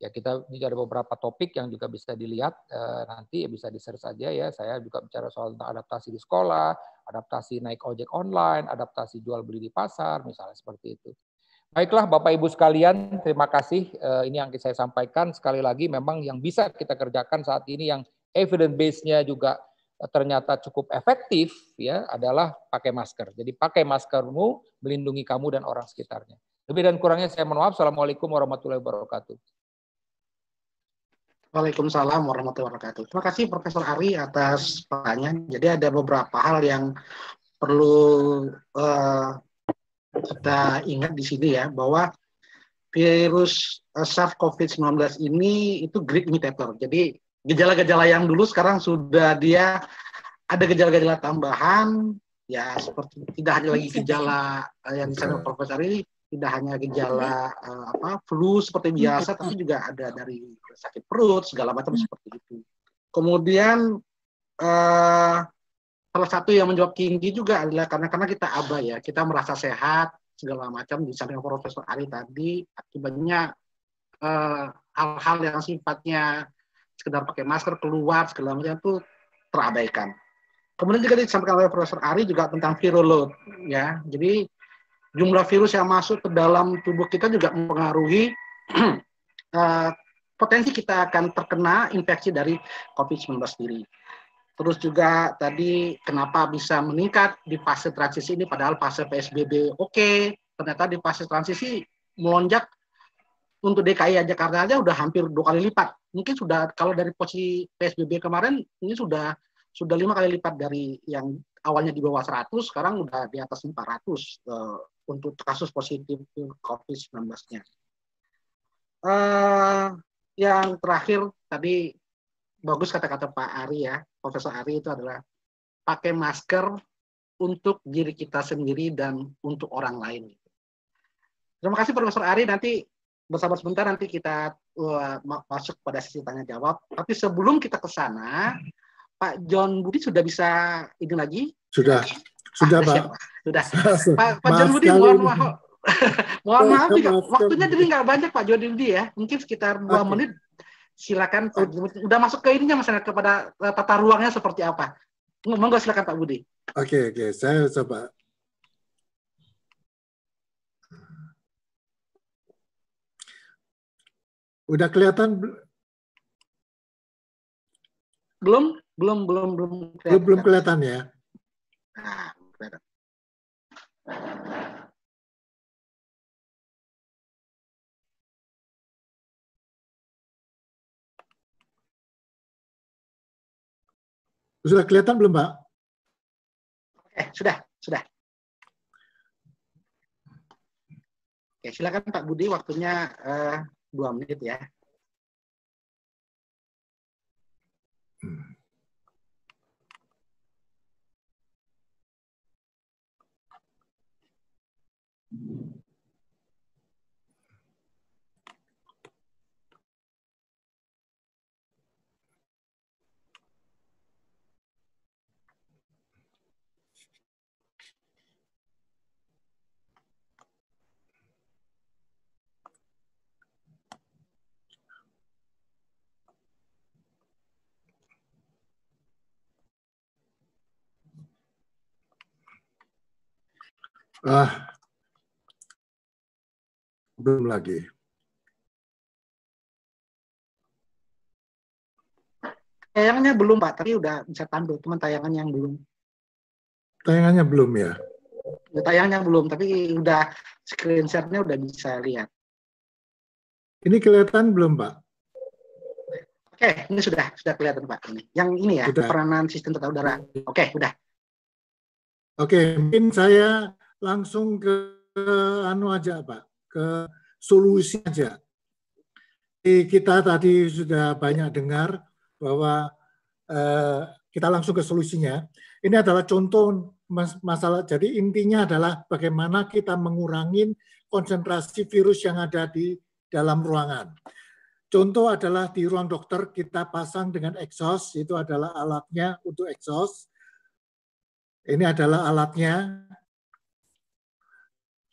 ya kita juga ada beberapa topik yang juga bisa dilihat eh, nanti ya bisa di share saja ya saya juga bicara soal tentang adaptasi di sekolah adaptasi naik ojek online adaptasi jual beli di pasar misalnya seperti itu baiklah bapak ibu sekalian terima kasih eh, ini yang saya sampaikan sekali lagi memang yang bisa kita kerjakan saat ini yang evidence base nya juga ternyata cukup efektif ya adalah pakai masker. Jadi pakai maskermu melindungi kamu dan orang sekitarnya. Lebih dan kurangnya saya mohon maaf. Assalamualaikum warahmatullahi wabarakatuh. Waalaikumsalam warahmatullahi wabarakatuh. Terima kasih Profesor Ari atas pertanyaan. Jadi ada beberapa hal yang perlu uh, kita ingat di sini ya bahwa virus eh, SARS-CoV-19 ini itu great mutator. Jadi gejala-gejala yang dulu sekarang sudah dia ada gejala-gejala tambahan ya seperti tidak hanya lagi gejala eh, yang disampaikan Profesor ini tidak hanya gejala uh, apa flu seperti biasa tapi juga ada dari sakit perut segala macam seperti itu. Kemudian uh, salah satu yang menjawab tinggi juga adalah karena karena kita abai ya kita merasa sehat segala macam disampaikan Profesor Ari tadi akibatnya hal-hal uh, -hal yang sifatnya sekedar pakai masker keluar segala macam itu terabaikan. Kemudian juga disampaikan oleh Profesor Ari juga tentang load ya. Jadi jumlah virus yang masuk ke dalam tubuh kita juga mempengaruhi *clears throat* eh, potensi kita akan terkena infeksi dari COVID-19 sendiri. Terus juga tadi kenapa bisa meningkat di fase transisi ini padahal fase PSBB oke, okay, ternyata di fase transisi melonjak untuk DKI Jakarta aja udah hampir dua kali lipat mungkin sudah kalau dari posisi PSBB kemarin ini sudah sudah lima kali lipat dari yang awalnya di bawah 100 sekarang sudah di atas 400 uh, eh, untuk kasus positif COVID-19-nya. Uh, eh, yang terakhir tadi bagus kata-kata Pak Ari ya, Profesor Ari itu adalah pakai masker untuk diri kita sendiri dan untuk orang lain. Terima kasih Profesor Ari. Nanti bersabar sebentar nanti kita uh, masuk pada sesi tanya jawab. Tapi sebelum kita ke sana, Pak John Budi sudah bisa ini lagi? Sudah. Sudah, ah, Pak. Siap, Sudah. *laughs* Pak, Pak John Budi mohon maaf. *laughs* mohon maaf, maaf waktunya jadi nggak banyak Pak John Budi ya. Mungkin sekitar dua okay. menit. Silakan Pak Budi. udah masuk ke ininya Mas kepada eh, tata ruangnya seperti apa. Monggo silakan Pak Budi. Oke, okay, oke. Okay. Saya coba Udah kelihatan belum? Belum, belum, belum kelihatan. Belum, ya? ah, belum kelihatan ya. Sudah kelihatan belum, Pak? Eh, sudah, sudah. Oke, silakan Pak Budi, waktunya uh, dua menit ya Ah, belum lagi. Tayangannya belum Pak, tapi udah bisa tampil, teman tayangan yang belum. Tayangannya belum ya? ya tayangnya belum, tapi udah screen udah bisa lihat. Ini kelihatan belum Pak? Oke, ini sudah sudah kelihatan Pak. Ini. Yang ini ya, udah. peranan sistem tata udara. Oke, udah. Oke, mungkin saya langsung ke, anu aja Pak, ke solusi aja. Jadi kita tadi sudah banyak dengar bahwa eh, kita langsung ke solusinya. Ini adalah contoh masalah. Jadi intinya adalah bagaimana kita mengurangi konsentrasi virus yang ada di dalam ruangan. Contoh adalah di ruang dokter kita pasang dengan exhaust, itu adalah alatnya untuk exhaust. Ini adalah alatnya,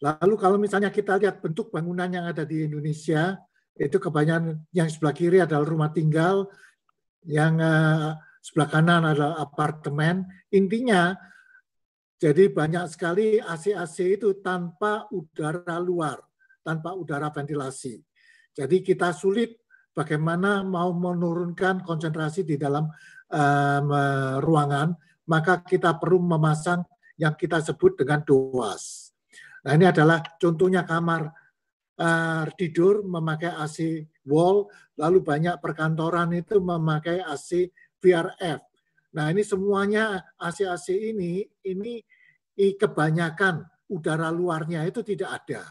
Lalu kalau misalnya kita lihat bentuk bangunan yang ada di Indonesia, itu kebanyakan yang sebelah kiri adalah rumah tinggal, yang eh, sebelah kanan adalah apartemen. Intinya, jadi banyak sekali AC-AC itu tanpa udara luar, tanpa udara ventilasi. Jadi kita sulit bagaimana mau menurunkan konsentrasi di dalam um, ruangan, maka kita perlu memasang yang kita sebut dengan DOAS. Nah ini adalah contohnya kamar uh, tidur memakai AC wall, lalu banyak perkantoran itu memakai AC VRF. Nah ini semuanya AC-AC ini, ini kebanyakan udara luarnya itu tidak ada.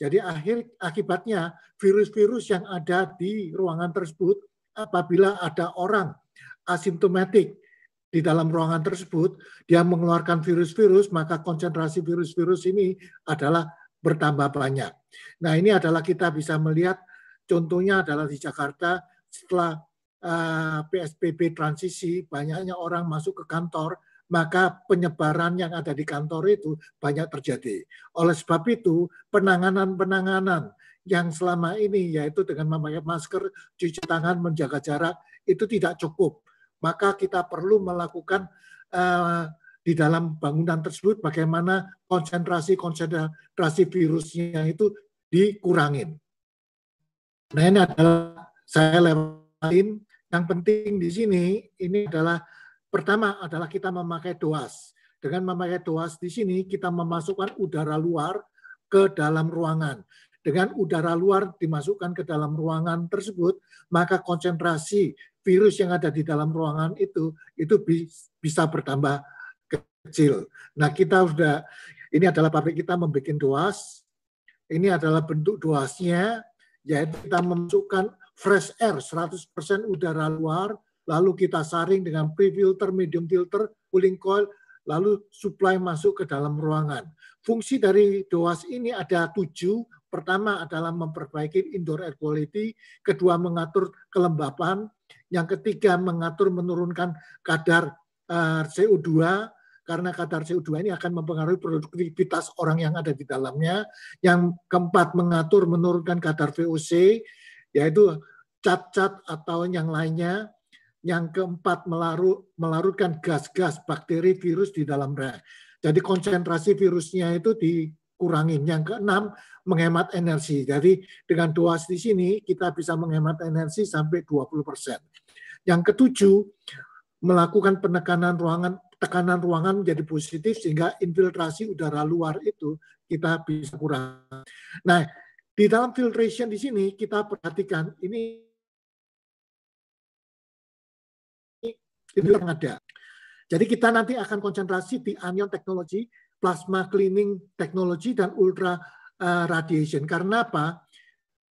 Jadi akhir akibatnya virus-virus yang ada di ruangan tersebut apabila ada orang asimptomatik di dalam ruangan tersebut, dia mengeluarkan virus-virus, maka konsentrasi virus-virus ini adalah bertambah banyak. Nah, ini adalah kita bisa melihat contohnya adalah di Jakarta setelah eh, PSBB transisi, banyaknya orang masuk ke kantor, maka penyebaran yang ada di kantor itu banyak terjadi. Oleh sebab itu, penanganan-penanganan yang selama ini yaitu dengan memakai masker, cuci tangan, menjaga jarak itu tidak cukup maka kita perlu melakukan uh, di dalam bangunan tersebut bagaimana konsentrasi-konsentrasi virusnya itu dikurangin. Nah ini adalah saya lewatin yang penting di sini ini adalah pertama adalah kita memakai doas. Dengan memakai doas di sini kita memasukkan udara luar ke dalam ruangan. Dengan udara luar dimasukkan ke dalam ruangan tersebut, maka konsentrasi virus yang ada di dalam ruangan itu itu bisa bertambah kecil. Nah kita sudah ini adalah pabrik kita membuat doas. Ini adalah bentuk doasnya, yaitu kita memasukkan fresh air 100% udara luar, lalu kita saring dengan pre-filter, medium filter, cooling coil, lalu supply masuk ke dalam ruangan. Fungsi dari doas ini ada tujuh. Pertama adalah memperbaiki indoor air quality, kedua mengatur kelembapan, yang ketiga mengatur menurunkan kadar eh, CO2 karena kadar CO2 ini akan mempengaruhi produktivitas orang yang ada di dalamnya. Yang keempat mengatur menurunkan kadar VOC yaitu cat-cat atau yang lainnya. Yang keempat melarut, melarutkan gas-gas bakteri virus di dalam reak. Jadi konsentrasi virusnya itu dikurangin. Yang keenam menghemat energi. Jadi dengan dua di sini kita bisa menghemat energi sampai 20 persen. Yang ketujuh, melakukan penekanan ruangan tekanan ruangan menjadi positif sehingga infiltrasi udara luar itu kita bisa kurang. Nah, di dalam filtration di sini kita perhatikan ini ini yang ada. Jadi kita nanti akan konsentrasi di anion technology, plasma cleaning technology dan ultra eh, radiation. Karena apa?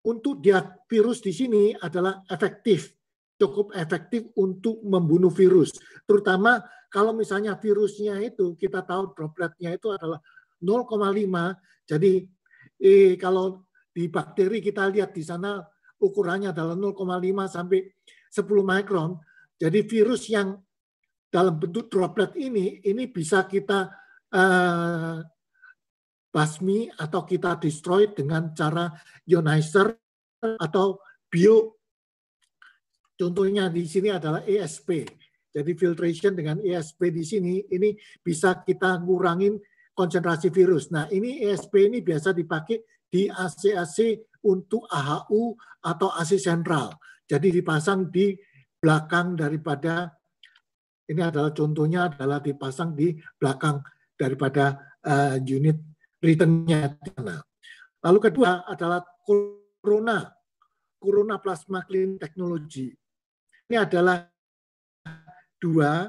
Untuk dia virus di sini adalah efektif cukup efektif untuk membunuh virus. Terutama kalau misalnya virusnya itu kita tahu dropletnya itu adalah 0,5. Jadi eh, kalau di bakteri kita lihat di sana ukurannya adalah 0,5 sampai 10 mikron. Jadi virus yang dalam bentuk droplet ini ini bisa kita eh, basmi atau kita destroy dengan cara ionizer atau bio Contohnya di sini adalah ESP. Jadi filtration dengan ESP di sini ini bisa kita ngurangin konsentrasi virus. Nah, ini ESP ini biasa dipakai di AC-AC untuk AHU atau AC sentral. Jadi dipasang di belakang daripada ini adalah contohnya adalah dipasang di belakang daripada uh, unit returnnya. Nah, lalu kedua adalah corona, corona plasma clean technology ini adalah dua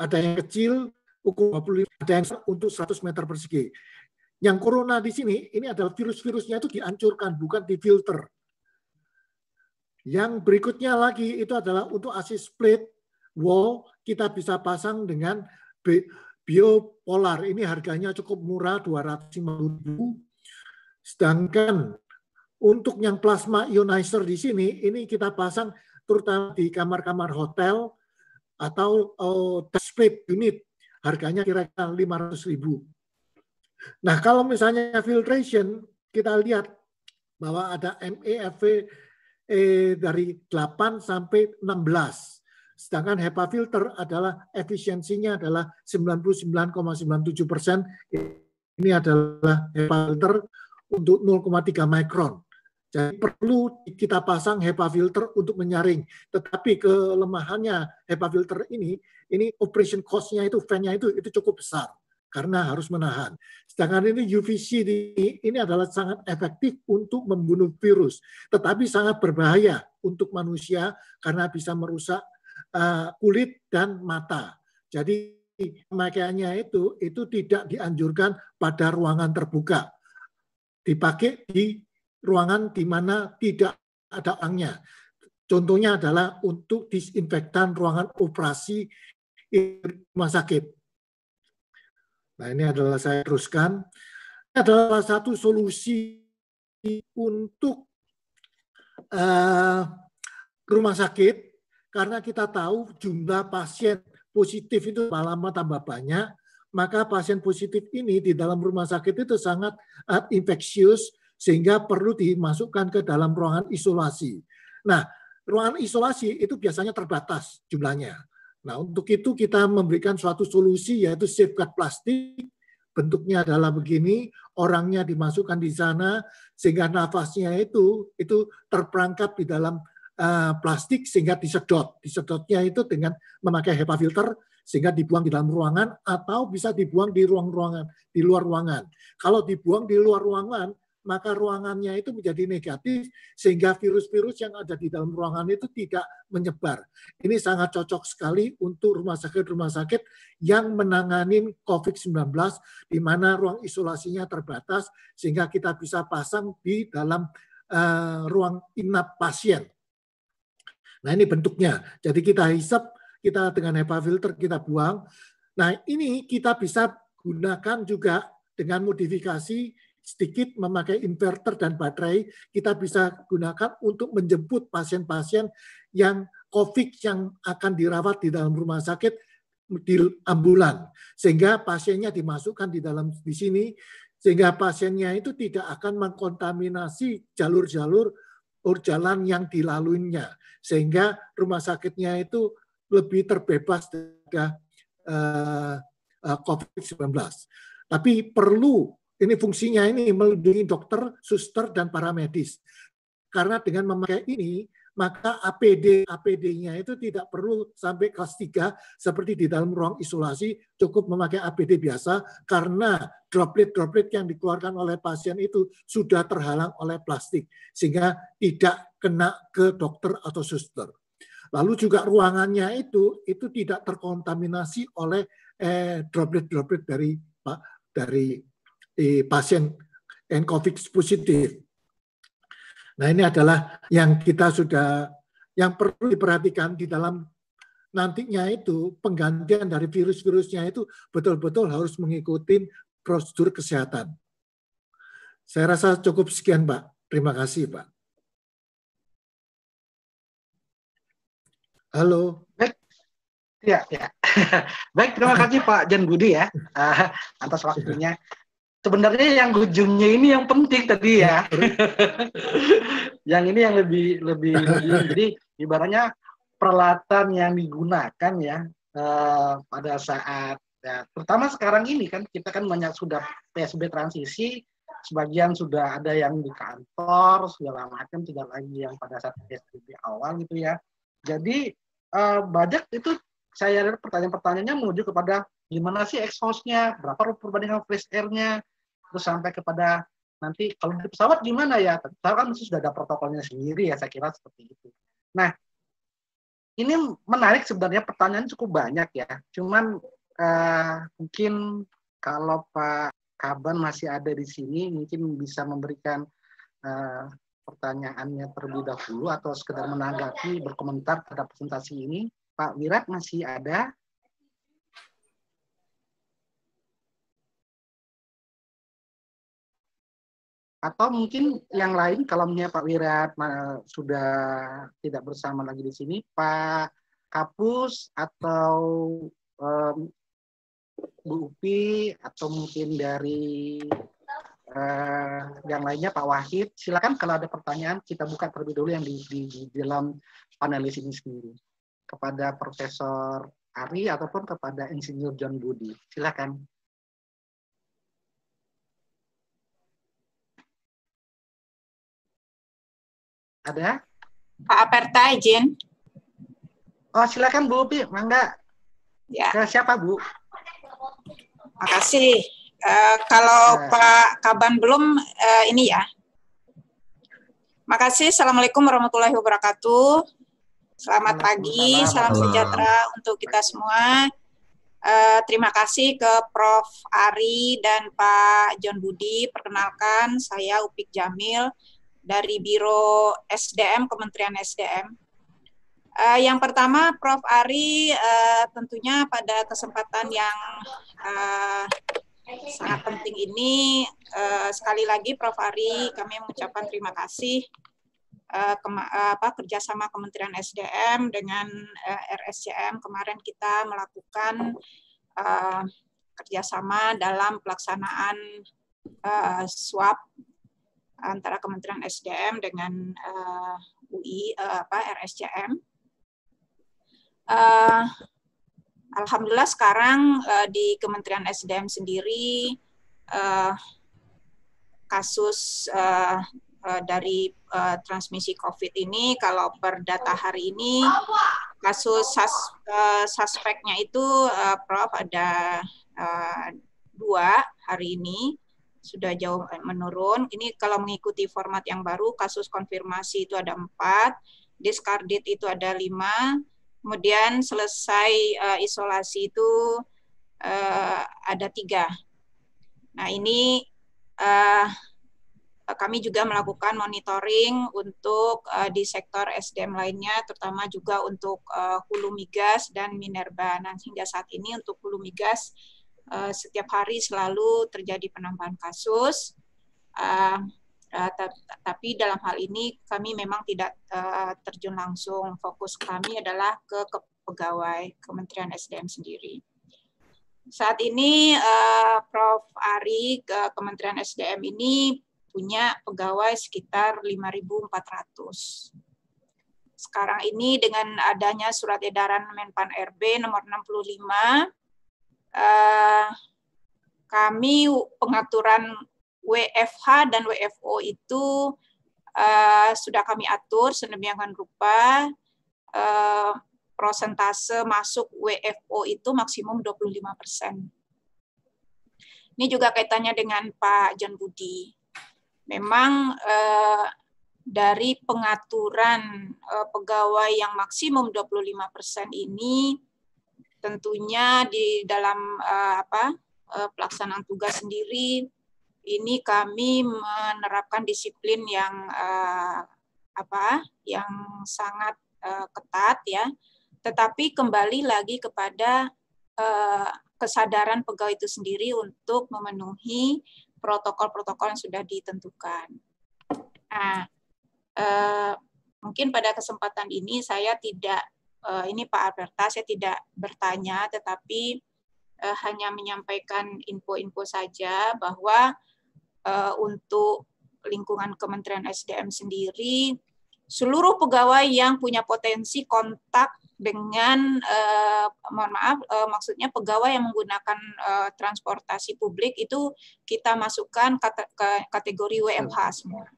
ada yang kecil ukur 25 ada yang untuk 100 meter persegi yang corona di sini ini adalah virus-virusnya itu dihancurkan bukan difilter yang berikutnya lagi itu adalah untuk asis split wall kita bisa pasang dengan biopolar ini harganya cukup murah ribu sedangkan untuk yang plasma ionizer di sini, ini kita pasang terutama di kamar-kamar hotel atau uh, test unit. Harganya kira-kira 500 ribu. Nah, kalau misalnya filtration, kita lihat bahwa ada MEFV eh, e, e dari 8 sampai 16. Sedangkan HEPA filter adalah efisiensinya adalah 99,97 persen. Ini adalah HEPA filter untuk 0,3 mikron. Jadi perlu kita pasang HEPA filter untuk menyaring. Tetapi kelemahannya HEPA filter ini, ini operation cost-nya itu, fan-nya itu, itu cukup besar karena harus menahan. Sedangkan ini UVC di, ini adalah sangat efektif untuk membunuh virus, tetapi sangat berbahaya untuk manusia karena bisa merusak uh, kulit dan mata. Jadi pemakaiannya itu itu tidak dianjurkan pada ruangan terbuka. Dipakai di ruangan di mana tidak ada angnya, Contohnya adalah untuk disinfektan ruangan operasi rumah sakit. Nah ini adalah saya teruskan. Ini adalah satu solusi untuk uh, rumah sakit karena kita tahu jumlah pasien positif itu lama tambah banyak, maka pasien positif ini di dalam rumah sakit itu sangat eh, infeksius sehingga perlu dimasukkan ke dalam ruangan isolasi. Nah, ruangan isolasi itu biasanya terbatas jumlahnya. Nah, untuk itu kita memberikan suatu solusi yaitu safeguard plastik bentuknya adalah begini, orangnya dimasukkan di sana sehingga nafasnya itu itu terperangkap di dalam uh, plastik sehingga disedot. Disedotnya itu dengan memakai HEPA filter sehingga dibuang di dalam ruangan atau bisa dibuang di ruang-ruangan, di luar ruangan. Kalau dibuang di luar ruangan, maka ruangannya itu menjadi negatif sehingga virus-virus yang ada di dalam ruangan itu tidak menyebar. Ini sangat cocok sekali untuk rumah sakit-rumah sakit yang menangani COVID-19 di mana ruang isolasinya terbatas sehingga kita bisa pasang di dalam uh, ruang inap pasien. Nah ini bentuknya. Jadi kita hisap, kita dengan HEPA filter kita buang. Nah ini kita bisa gunakan juga dengan modifikasi sedikit memakai inverter dan baterai kita bisa gunakan untuk menjemput pasien-pasien yang COVID yang akan dirawat di dalam rumah sakit di ambulan sehingga pasiennya dimasukkan di dalam di sini sehingga pasiennya itu tidak akan mengkontaminasi jalur-jalur jalan yang dilaluinya sehingga rumah sakitnya itu lebih terbebas dari eh, eh, COVID-19. Tapi perlu ini fungsinya ini melindungi dokter, suster, dan para medis. Karena dengan memakai ini, maka APD APD-nya itu tidak perlu sampai kelas 3 seperti di dalam ruang isolasi cukup memakai APD biasa karena droplet-droplet yang dikeluarkan oleh pasien itu sudah terhalang oleh plastik sehingga tidak kena ke dokter atau suster. Lalu juga ruangannya itu itu tidak terkontaminasi oleh eh, droplet-droplet eh, dari dari di pasien and COVID positif. Nah ini adalah yang kita sudah yang perlu diperhatikan di dalam nantinya itu penggantian dari virus-virusnya itu betul-betul harus mengikuti prosedur kesehatan. Saya rasa cukup sekian, Pak. Terima kasih, Pak. Halo. Baik, ya, ya. *laughs* Baik terima kasih Pak Jan Budi ya *laughs* atas waktunya sebenarnya yang ujungnya ini yang penting tadi ya. *laughs* yang ini yang lebih lebih jadi ibaratnya peralatan yang digunakan ya uh, pada saat ya, terutama sekarang ini kan kita kan banyak sudah PSB transisi sebagian sudah ada yang di kantor segala macam tidak lagi yang pada saat PSBB awal gitu ya jadi uh, eh, banyak itu saya pertanyaan-pertanyaannya menuju kepada gimana sih exhaustnya berapa perbandingan fresh air terus sampai kepada nanti kalau di pesawat gimana ya? tentu kan mesti sudah ada protokolnya sendiri ya, saya kira seperti itu. Nah, ini menarik sebenarnya pertanyaan cukup banyak ya. Cuman uh, mungkin kalau Pak Kaban masih ada di sini, mungkin bisa memberikan uh, pertanyaannya terlebih dahulu atau sekedar menanggapi berkomentar terhadap presentasi ini. Pak Wirat masih ada? atau mungkin yang lain kalau punya Pak Wirat sudah tidak bersama lagi di sini Pak Kapus atau um, Bu Upi atau mungkin dari uh, yang lainnya Pak Wahid silakan kalau ada pertanyaan kita buka terlebih dulu yang di, di, di dalam panelis ini sendiri kepada Profesor Ari ataupun kepada Insinyur John Budi silakan. Ada? Pak Aperta izin. Oh, silakan Bu Upi, Mangga. Ya. Ke siapa Bu? Terima kasih. Uh, eh, kalau uh. Pak Kaban belum, uh, ini ya. Makasih. Assalamualaikum warahmatullahi wabarakatuh. Selamat pagi, salam sejahtera untuk kita semua. Uh, terima kasih ke Prof. Ari dan Pak John Budi. Perkenalkan, saya Upik Jamil, dari Biro SDM Kementerian SDM. Uh, eh, yang pertama, Prof. Ari uh, tentunya pada kesempatan yang uh, sangat penting ini, uh, sekali lagi Prof. Ari kami mengucapkan terima kasih uh, ke apa, kerjasama Kementerian SDM dengan uh, RSCM kemarin kita melakukan uh, kerjasama dalam pelaksanaan uh, swab antara Kementerian SDM dengan uh, eh, UI uh, eh, apa RSCM. Uh, eh, Alhamdulillah sekarang uh, di Kementerian SDM sendiri uh, kasus uh, uh, dari uh, transmisi COVID ini kalau per data hari ini kasus sus, uh, suspeknya itu uh, Prof ada uh, dua hari ini sudah jauh eh, menurun. Ini kalau mengikuti format yang baru, kasus konfirmasi itu ada empat, discarded itu ada lima, kemudian selesai uh, isolasi itu uh, ada tiga. Nah ini uh, kami juga melakukan monitoring untuk uh, di sektor SDM lainnya, terutama juga untuk uh, hulu migas dan minerba. Nah hingga saat ini untuk hulu migas Eh, setiap hari selalu terjadi penambahan kasus. Eh, eh, tapi dalam hal ini kami memang tidak terjun langsung. Fokus kami adalah ke pegawai Kementerian SDM sendiri. Saat ini Prof. Ari ke Kementerian SDM ini punya pegawai sekitar 5.400. Sekarang ini dengan adanya surat edaran Menpan RB nomor 65 Eh, kami pengaturan WFH dan WFO itu uh, sudah kami atur sedemikian rupa uh, prosentase masuk WFO itu maksimum 25 persen. Ini juga kaitannya dengan Pak John Budi. Memang eh, dari pengaturan eh, pegawai yang maksimum 25% ini tentunya di dalam uh, apa uh, pelaksanaan tugas sendiri ini kami menerapkan disiplin yang uh, apa yang sangat uh, ketat ya tetapi kembali lagi kepada uh, kesadaran pegawai itu sendiri untuk memenuhi protokol-protokol yang sudah ditentukan. Nah, uh, mungkin pada kesempatan ini saya tidak uh, ini Pak Alberta, saya tidak bertanya, tetapi uh, hanya menyampaikan info-info saja bahwa uh, untuk lingkungan Kementerian SDM sendiri, seluruh pegawai yang punya potensi kontak dengan uh, mohon maaf uh, maksudnya pegawai yang menggunakan uh, transportasi publik itu kita masukkan kate ke kategori WFH semua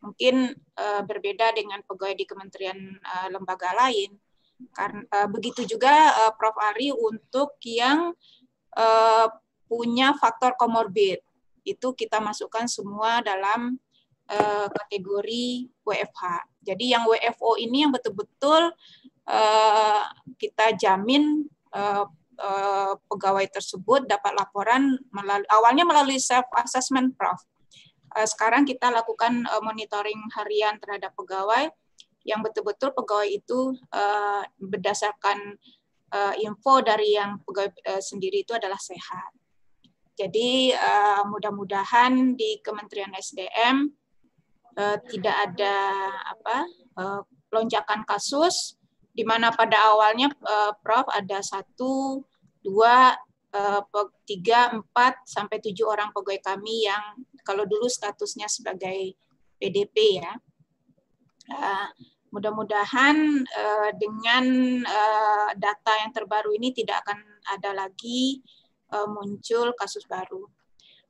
mungkin uh, berbeda dengan pegawai di kementerian uh, lembaga lain. Karena uh, begitu juga uh, Prof Ari untuk yang uh, punya faktor komorbid itu kita masukkan semua dalam uh, kategori WFH. Jadi yang WFO ini yang betul-betul uh, kita jamin uh, pegawai tersebut dapat laporan melalui awalnya melalui self assessment prof Eh, sekarang kita lakukan eh, monitoring harian terhadap pegawai yang betul-betul pegawai itu eh, berdasarkan info dari yang pegawai sendiri itu adalah sehat. Jadi mudah-mudahan di Kementerian SDM tidak ada apa lonjakan kasus di mana pada awalnya Prof ada satu, dua, tiga, empat sampai tujuh orang pegawai kami yang kalau dulu statusnya sebagai PDP ya. Uh, mudah-mudahan uh, dengan uh, data yang terbaru ini tidak akan ada lagi uh, muncul kasus baru.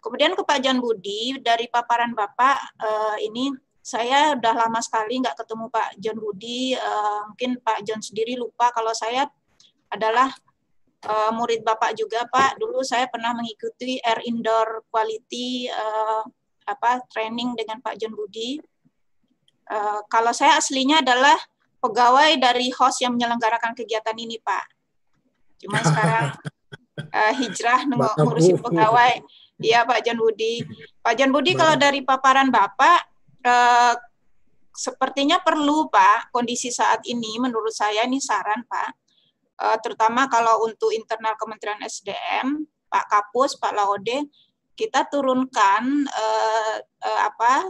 Kemudian ke Pak Jan Budi dari paparan Bapak uh, ini saya sudah lama sekali nggak ketemu Pak John Budi. Uh, mungkin Pak John sendiri lupa kalau saya adalah uh, murid Bapak juga Pak. Dulu saya pernah mengikuti air indoor quality uh, apa training dengan Pak John Budi. Uh, kalau saya aslinya adalah pegawai dari host yang menyelenggarakan kegiatan ini Pak. Cuma *laughs* sekarang uh, hijrah ngurusin pegawai. Iya Pak John Budi. Pak John Budi kalau dari paparan Bapak uh, sepertinya perlu Pak kondisi saat ini menurut saya ini saran Pak uh, terutama kalau untuk internal Kementerian SDM, Pak Kapus, Pak Laode, kita turunkan uh, uh, apa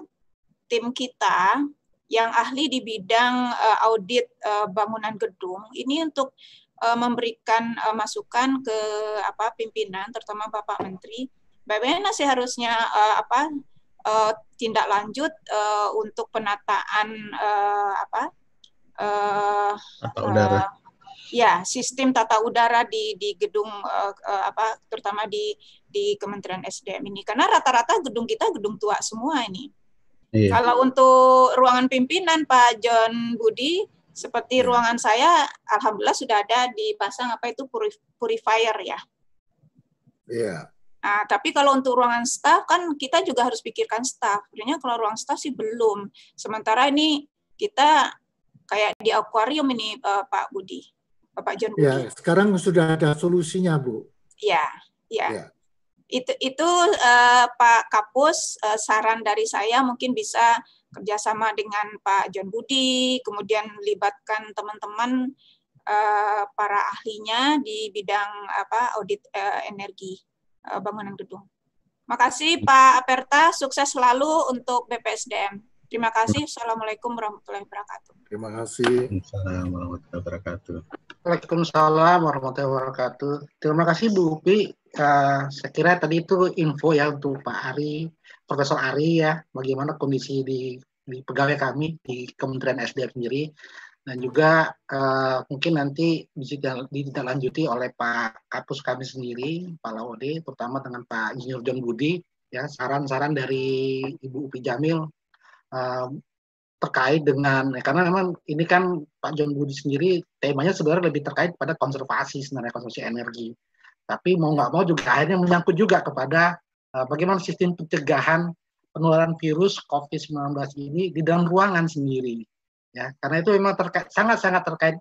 tim kita yang ahli di bidang uh, audit uh, bangunan gedung ini untuk uh, memberikan uh, masukan ke apa pimpinan terutama Bapak Menteri bagaimana sih harusnya uh, apa uh, tindak lanjut uh, untuk penataan uh, apa uh, udara uh, ya sistem tata udara di di gedung uh, uh, apa terutama di di Kementerian SDM ini karena rata-rata gedung kita gedung tua semua ini. Iya. Kalau untuk ruangan pimpinan Pak John Budi seperti iya. ruangan saya alhamdulillah sudah ada dipasang apa itu purifier ya. Iya. Nah, tapi kalau untuk ruangan staff kan kita juga harus pikirkan staff. Sebenarnya kalau ruang staff sih belum. Sementara ini kita kayak di akuarium ini eh, Pak Budi. Bapak John. Ya, sekarang sudah ada solusinya, Bu. Ya, ya. ya. Itu itu uh, Pak Kapus uh, saran dari saya mungkin bisa kerjasama dengan Pak John Budi, kemudian libatkan teman-teman uh, para ahlinya di bidang apa audit uh, energi uh, bangunan gedung. Makasih Pak Aperta, sukses selalu untuk BPSDM. Terima kasih. Assalamualaikum warahmatullahi wabarakatuh. Terima kasih. Assalamualaikum warahmatullahi wabarakatuh. Waalaikumsalam warahmatullahi wabarakatuh. Terima kasih Bu Upi. Uh, saya kira tadi itu info ya untuk Pak Ari, Profesor Ari ya, bagaimana kondisi di, di pegawai kami di Kementerian SDM sendiri dan juga uh, mungkin nanti ditindaklanjuti oleh Pak Kapus kami sendiri, Pak Laode, terutama dengan Pak Junior John Budi, ya saran-saran dari Ibu Upi Jamil uh, terkait dengan ya, karena memang ini kan Pak John Budi sendiri temanya sebenarnya lebih terkait pada konservasi sebenarnya konservasi energi. Tapi mau nggak mau juga akhirnya menyangkut juga kepada uh, bagaimana sistem pencegahan penularan virus COVID-19 ini di dalam ruangan sendiri. Ya, karena itu memang terkait sangat-sangat terkait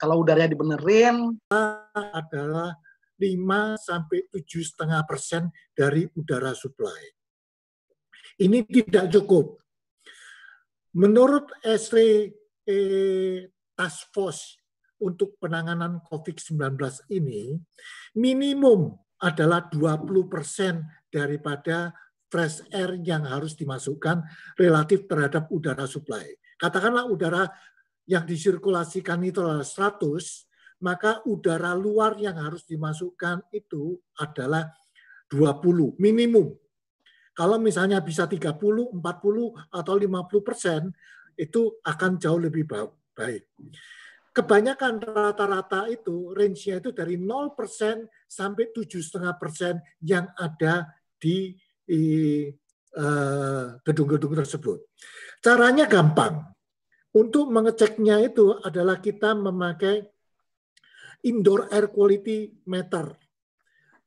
kalau udaranya dibenerin adalah 5 sampai tujuh setengah persen dari udara supply. Ini tidak cukup Menurut SRE eh, Task Force untuk penanganan COVID-19 ini, minimum adalah 20% persen daripada fresh air yang harus dimasukkan relatif terhadap udara supply. Katakanlah udara yang disirkulasikan itu adalah 100, maka udara luar yang harus dimasukkan itu adalah 20 minimum kalau misalnya bisa 30, 40, atau 50 persen, itu akan jauh lebih baik. Kebanyakan rata-rata itu range-nya itu dari 0% sampai 7,5% yang ada di eh, gedung-gedung tersebut. Caranya gampang. Untuk mengeceknya itu adalah kita memakai indoor air quality meter,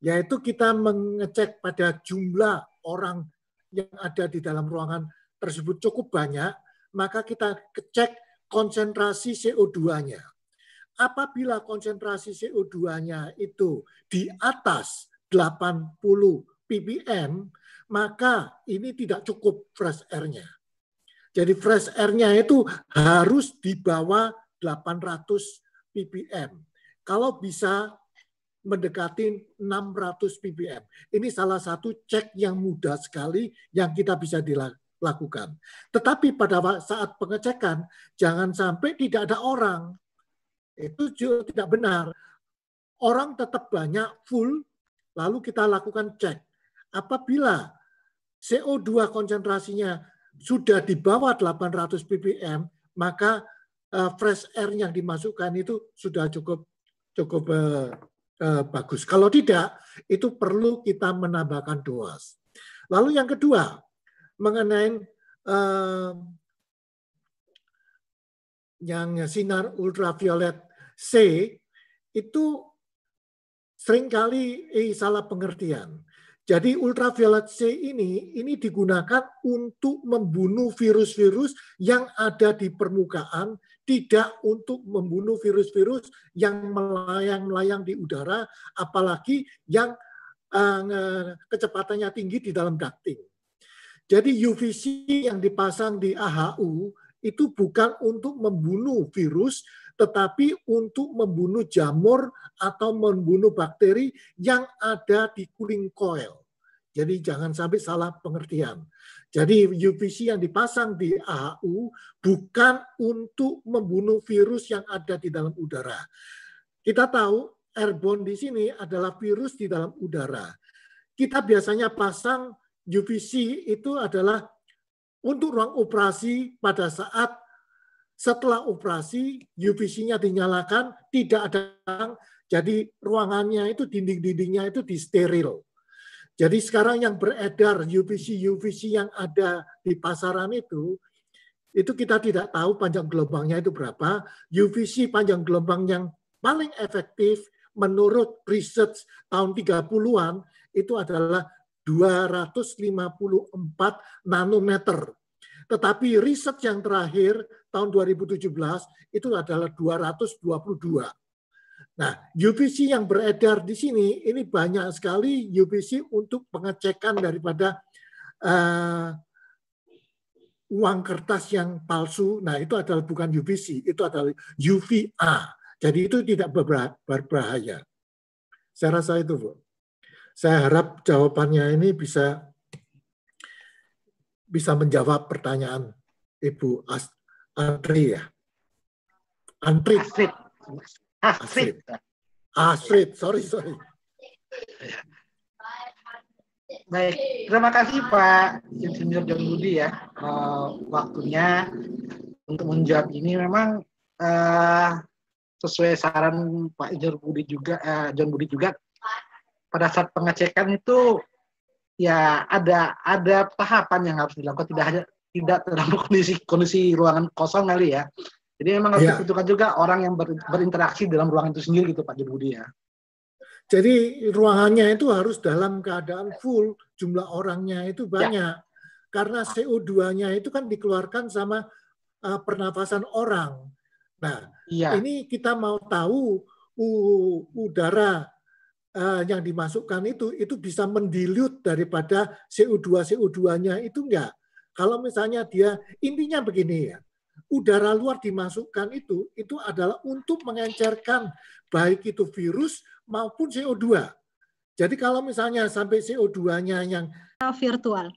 yaitu kita mengecek pada jumlah orang yang ada di dalam ruangan tersebut cukup banyak, maka kita cek konsentrasi CO2-nya. Apabila konsentrasi CO2-nya itu di atas 80 ppm, maka ini tidak cukup fresh air-nya. Jadi fresh air-nya itu harus di bawah 800 ppm. Kalau bisa mendekati 600 ppm. Ini salah satu cek yang mudah sekali yang kita bisa dilakukan. Tetapi pada saat pengecekan, jangan sampai tidak ada orang. Itu juga tidak benar. Orang tetap banyak full, lalu kita lakukan cek. Apabila CO2 konsentrasinya sudah di bawah 800 ppm, maka eh, fresh air yang dimasukkan itu sudah cukup cukup eh, Eh, bagus. Kalau tidak, itu perlu kita menambahkan doas. Lalu yang kedua, mengenai eh, yang sinar ultraviolet C itu seringkali eh, salah pengertian. Jadi ultraviolet C ini ini digunakan untuk membunuh virus-virus yang ada di permukaan tidak untuk membunuh virus-virus yang melayang-melayang di udara, apalagi yang uh, kecepatannya tinggi di dalam ducting. Jadi UVC yang dipasang di AHU itu bukan untuk membunuh virus, tetapi untuk membunuh jamur atau membunuh bakteri yang ada di cooling coil. Jadi jangan sampai salah pengertian. Jadi UVC yang dipasang di AHU bukan untuk membunuh virus yang ada di dalam udara. Kita tahu airborne di sini adalah virus di dalam udara. Kita biasanya pasang UVC itu adalah untuk ruang operasi pada saat setelah operasi UVC-nya dinyalakan, tidak ada jadi ruangannya itu dinding-dindingnya itu disteril. Jadi sekarang yang beredar UVC UVC yang ada di pasaran itu itu kita tidak tahu panjang gelombangnya itu berapa. UVC panjang gelombang yang paling efektif menurut research tahun 30-an itu adalah 254 nanometer. Tetapi riset yang terakhir tahun 2017 itu adalah 222. Nah, UVC yang beredar di sini ini banyak sekali UVC untuk pengecekan daripada uh, uang kertas yang palsu. Nah, itu adalah bukan UVC, itu adalah UVA. Jadi itu tidak berbahaya. Saya rasa itu, Bu. Saya harap jawabannya ini bisa bisa menjawab pertanyaan Ibu Astri ya. Antri. Astrid. Astrid. Astrid, sorry, sorry. Baik, terima kasih Pak Insinyur John Budi ya uh, waktunya untuk menjawab ini memang uh, sesuai saran Pak Insinyur Budi juga uh, John Budi juga pada saat pengecekan itu ya ada ada tahapan yang harus dilakukan tidak hanya tidak dalam kondisi kondisi ruangan kosong kali ya jadi memang harus ya. dibutuhkan juga orang yang ber, berinteraksi dalam ruangan itu sendiri gitu Pak Jumudi ya. Jadi ruangannya itu harus dalam keadaan full, jumlah orangnya itu ya. banyak. Ya. Karena CO2-nya itu kan dikeluarkan sama uh, pernafasan orang. Nah, ya. ini kita mau tahu udara uh, yang dimasukkan itu itu bisa mendilut daripada CO2 CO2-nya itu enggak. Kalau misalnya dia intinya begini ya udara luar dimasukkan itu itu adalah untuk mengencerkan baik itu virus maupun CO2. Jadi kalau misalnya sampai CO2-nya yang virtual.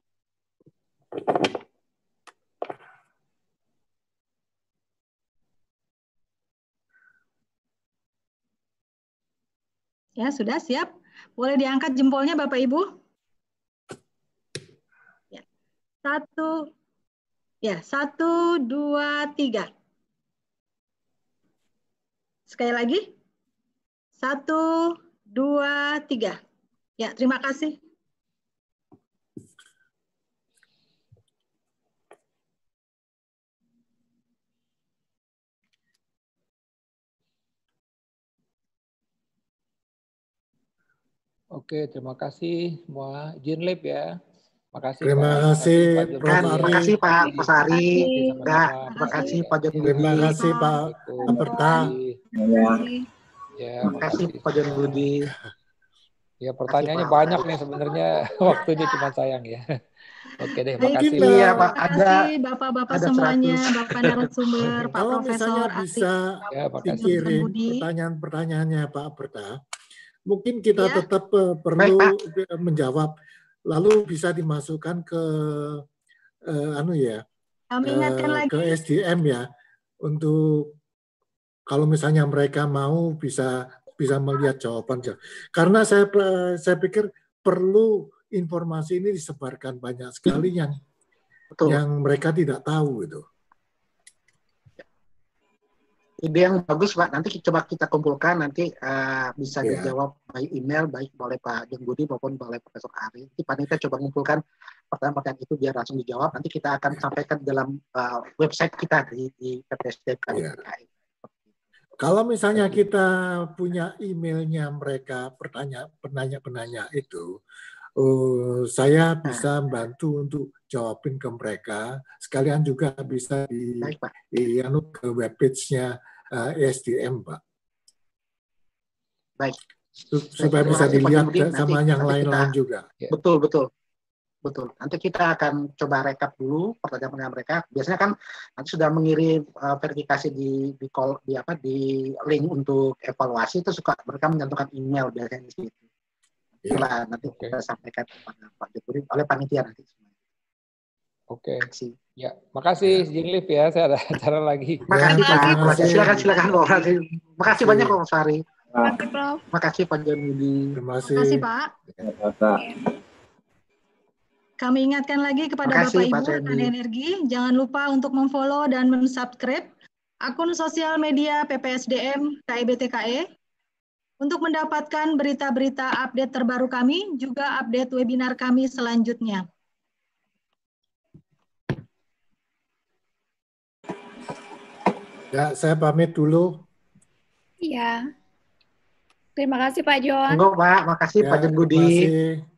Ya, sudah siap. Boleh diangkat jempolnya Bapak Ibu? Ya. Satu, Ya, satu, dua, tiga. Sekali lagi. Satu, dua, tiga. Ya, terima kasih. Oke, terima kasih semua. Jin lab ya. Makasih. Terima Pak. kasih Pak Terima kasih Pak Kosari. Ya, terima kasih Pak Joni. Terima kasih Pak Amperta. terima kasih Pak Joni Ya pertanyaannya Pak. banyak nih sebenarnya *laughs* waktunya cuma sayang ya. *laughs* Oke deh, makasih. kasih, iya, Pak. Ada Bapak-bapak semuanya, 100. Bapak narasumber, Pak Kalau Profesor bisa ya, dikirim pertanyaan-pertanyaannya Pak Amperta, Mungkin kita ya. tetap uh, perlu Baik, Pak. menjawab lalu bisa dimasukkan ke uh, anu ya eh, ke SDM ya untuk kalau misalnya mereka mau bisa bisa melihat jawaban karena saya saya pikir perlu informasi ini disebarkan banyak sekali hmm. yang Betul. yang mereka tidak tahu itu ide yang bagus Pak. Nanti coba kita kumpulkan nanti uh, bisa yeah. dijawab by email baik oleh Pak Jenggudi maupun oleh Profesor Ari. Nanti panitia coba kumpulkan pertanyaan-pertanyaan itu biar langsung dijawab. Nanti kita akan sampaikan dalam uh, website kita di, di PPSDK. Yeah. Kalau misalnya kita punya emailnya mereka pertanya penanya-penanya itu, uh, saya nah. bisa bantu untuk jawabin ke mereka. Sekalian juga bisa di, di anu ke webpage-nya uh, eh, ESDM, Pak. Baik. Supaya bisa nanti, dilihat sama yang lain-lain juga. Ya. Betul, betul. Betul. Nanti kita akan coba rekap dulu pertanyaan-pertanyaan mereka. Biasanya kan nanti sudah mengirim uh, verifikasi di di call di apa di link untuk evaluasi itu suka mereka mencantumkan email biasanya di situ. Itulah nanti okay. kita sampaikan kepada Pak Jokowi oleh panitia nanti. Oke. Okay. Ya, makasih ya. Lip ya, saya ada *laughs* acara lagi. Makasih Pak. Makasih. Silakan silakan Pak. Makasih, makasih banyak Pak Sari. Makasih pak. Makasih Pak Jamudi. Terima kasih. Makasih Pak. Ya, Kami ingatkan lagi kepada makasih, Bapak Ibu rekan energi, jangan lupa untuk memfollow dan mensubscribe akun sosial media PPSDM KIBTKE untuk mendapatkan berita-berita update terbaru kami, juga update webinar kami selanjutnya. Ya, saya pamit dulu. Iya. Terima kasih Pak John. Enggak, Pak. Makasih ya, Pak Jenggudi. Terima kasih.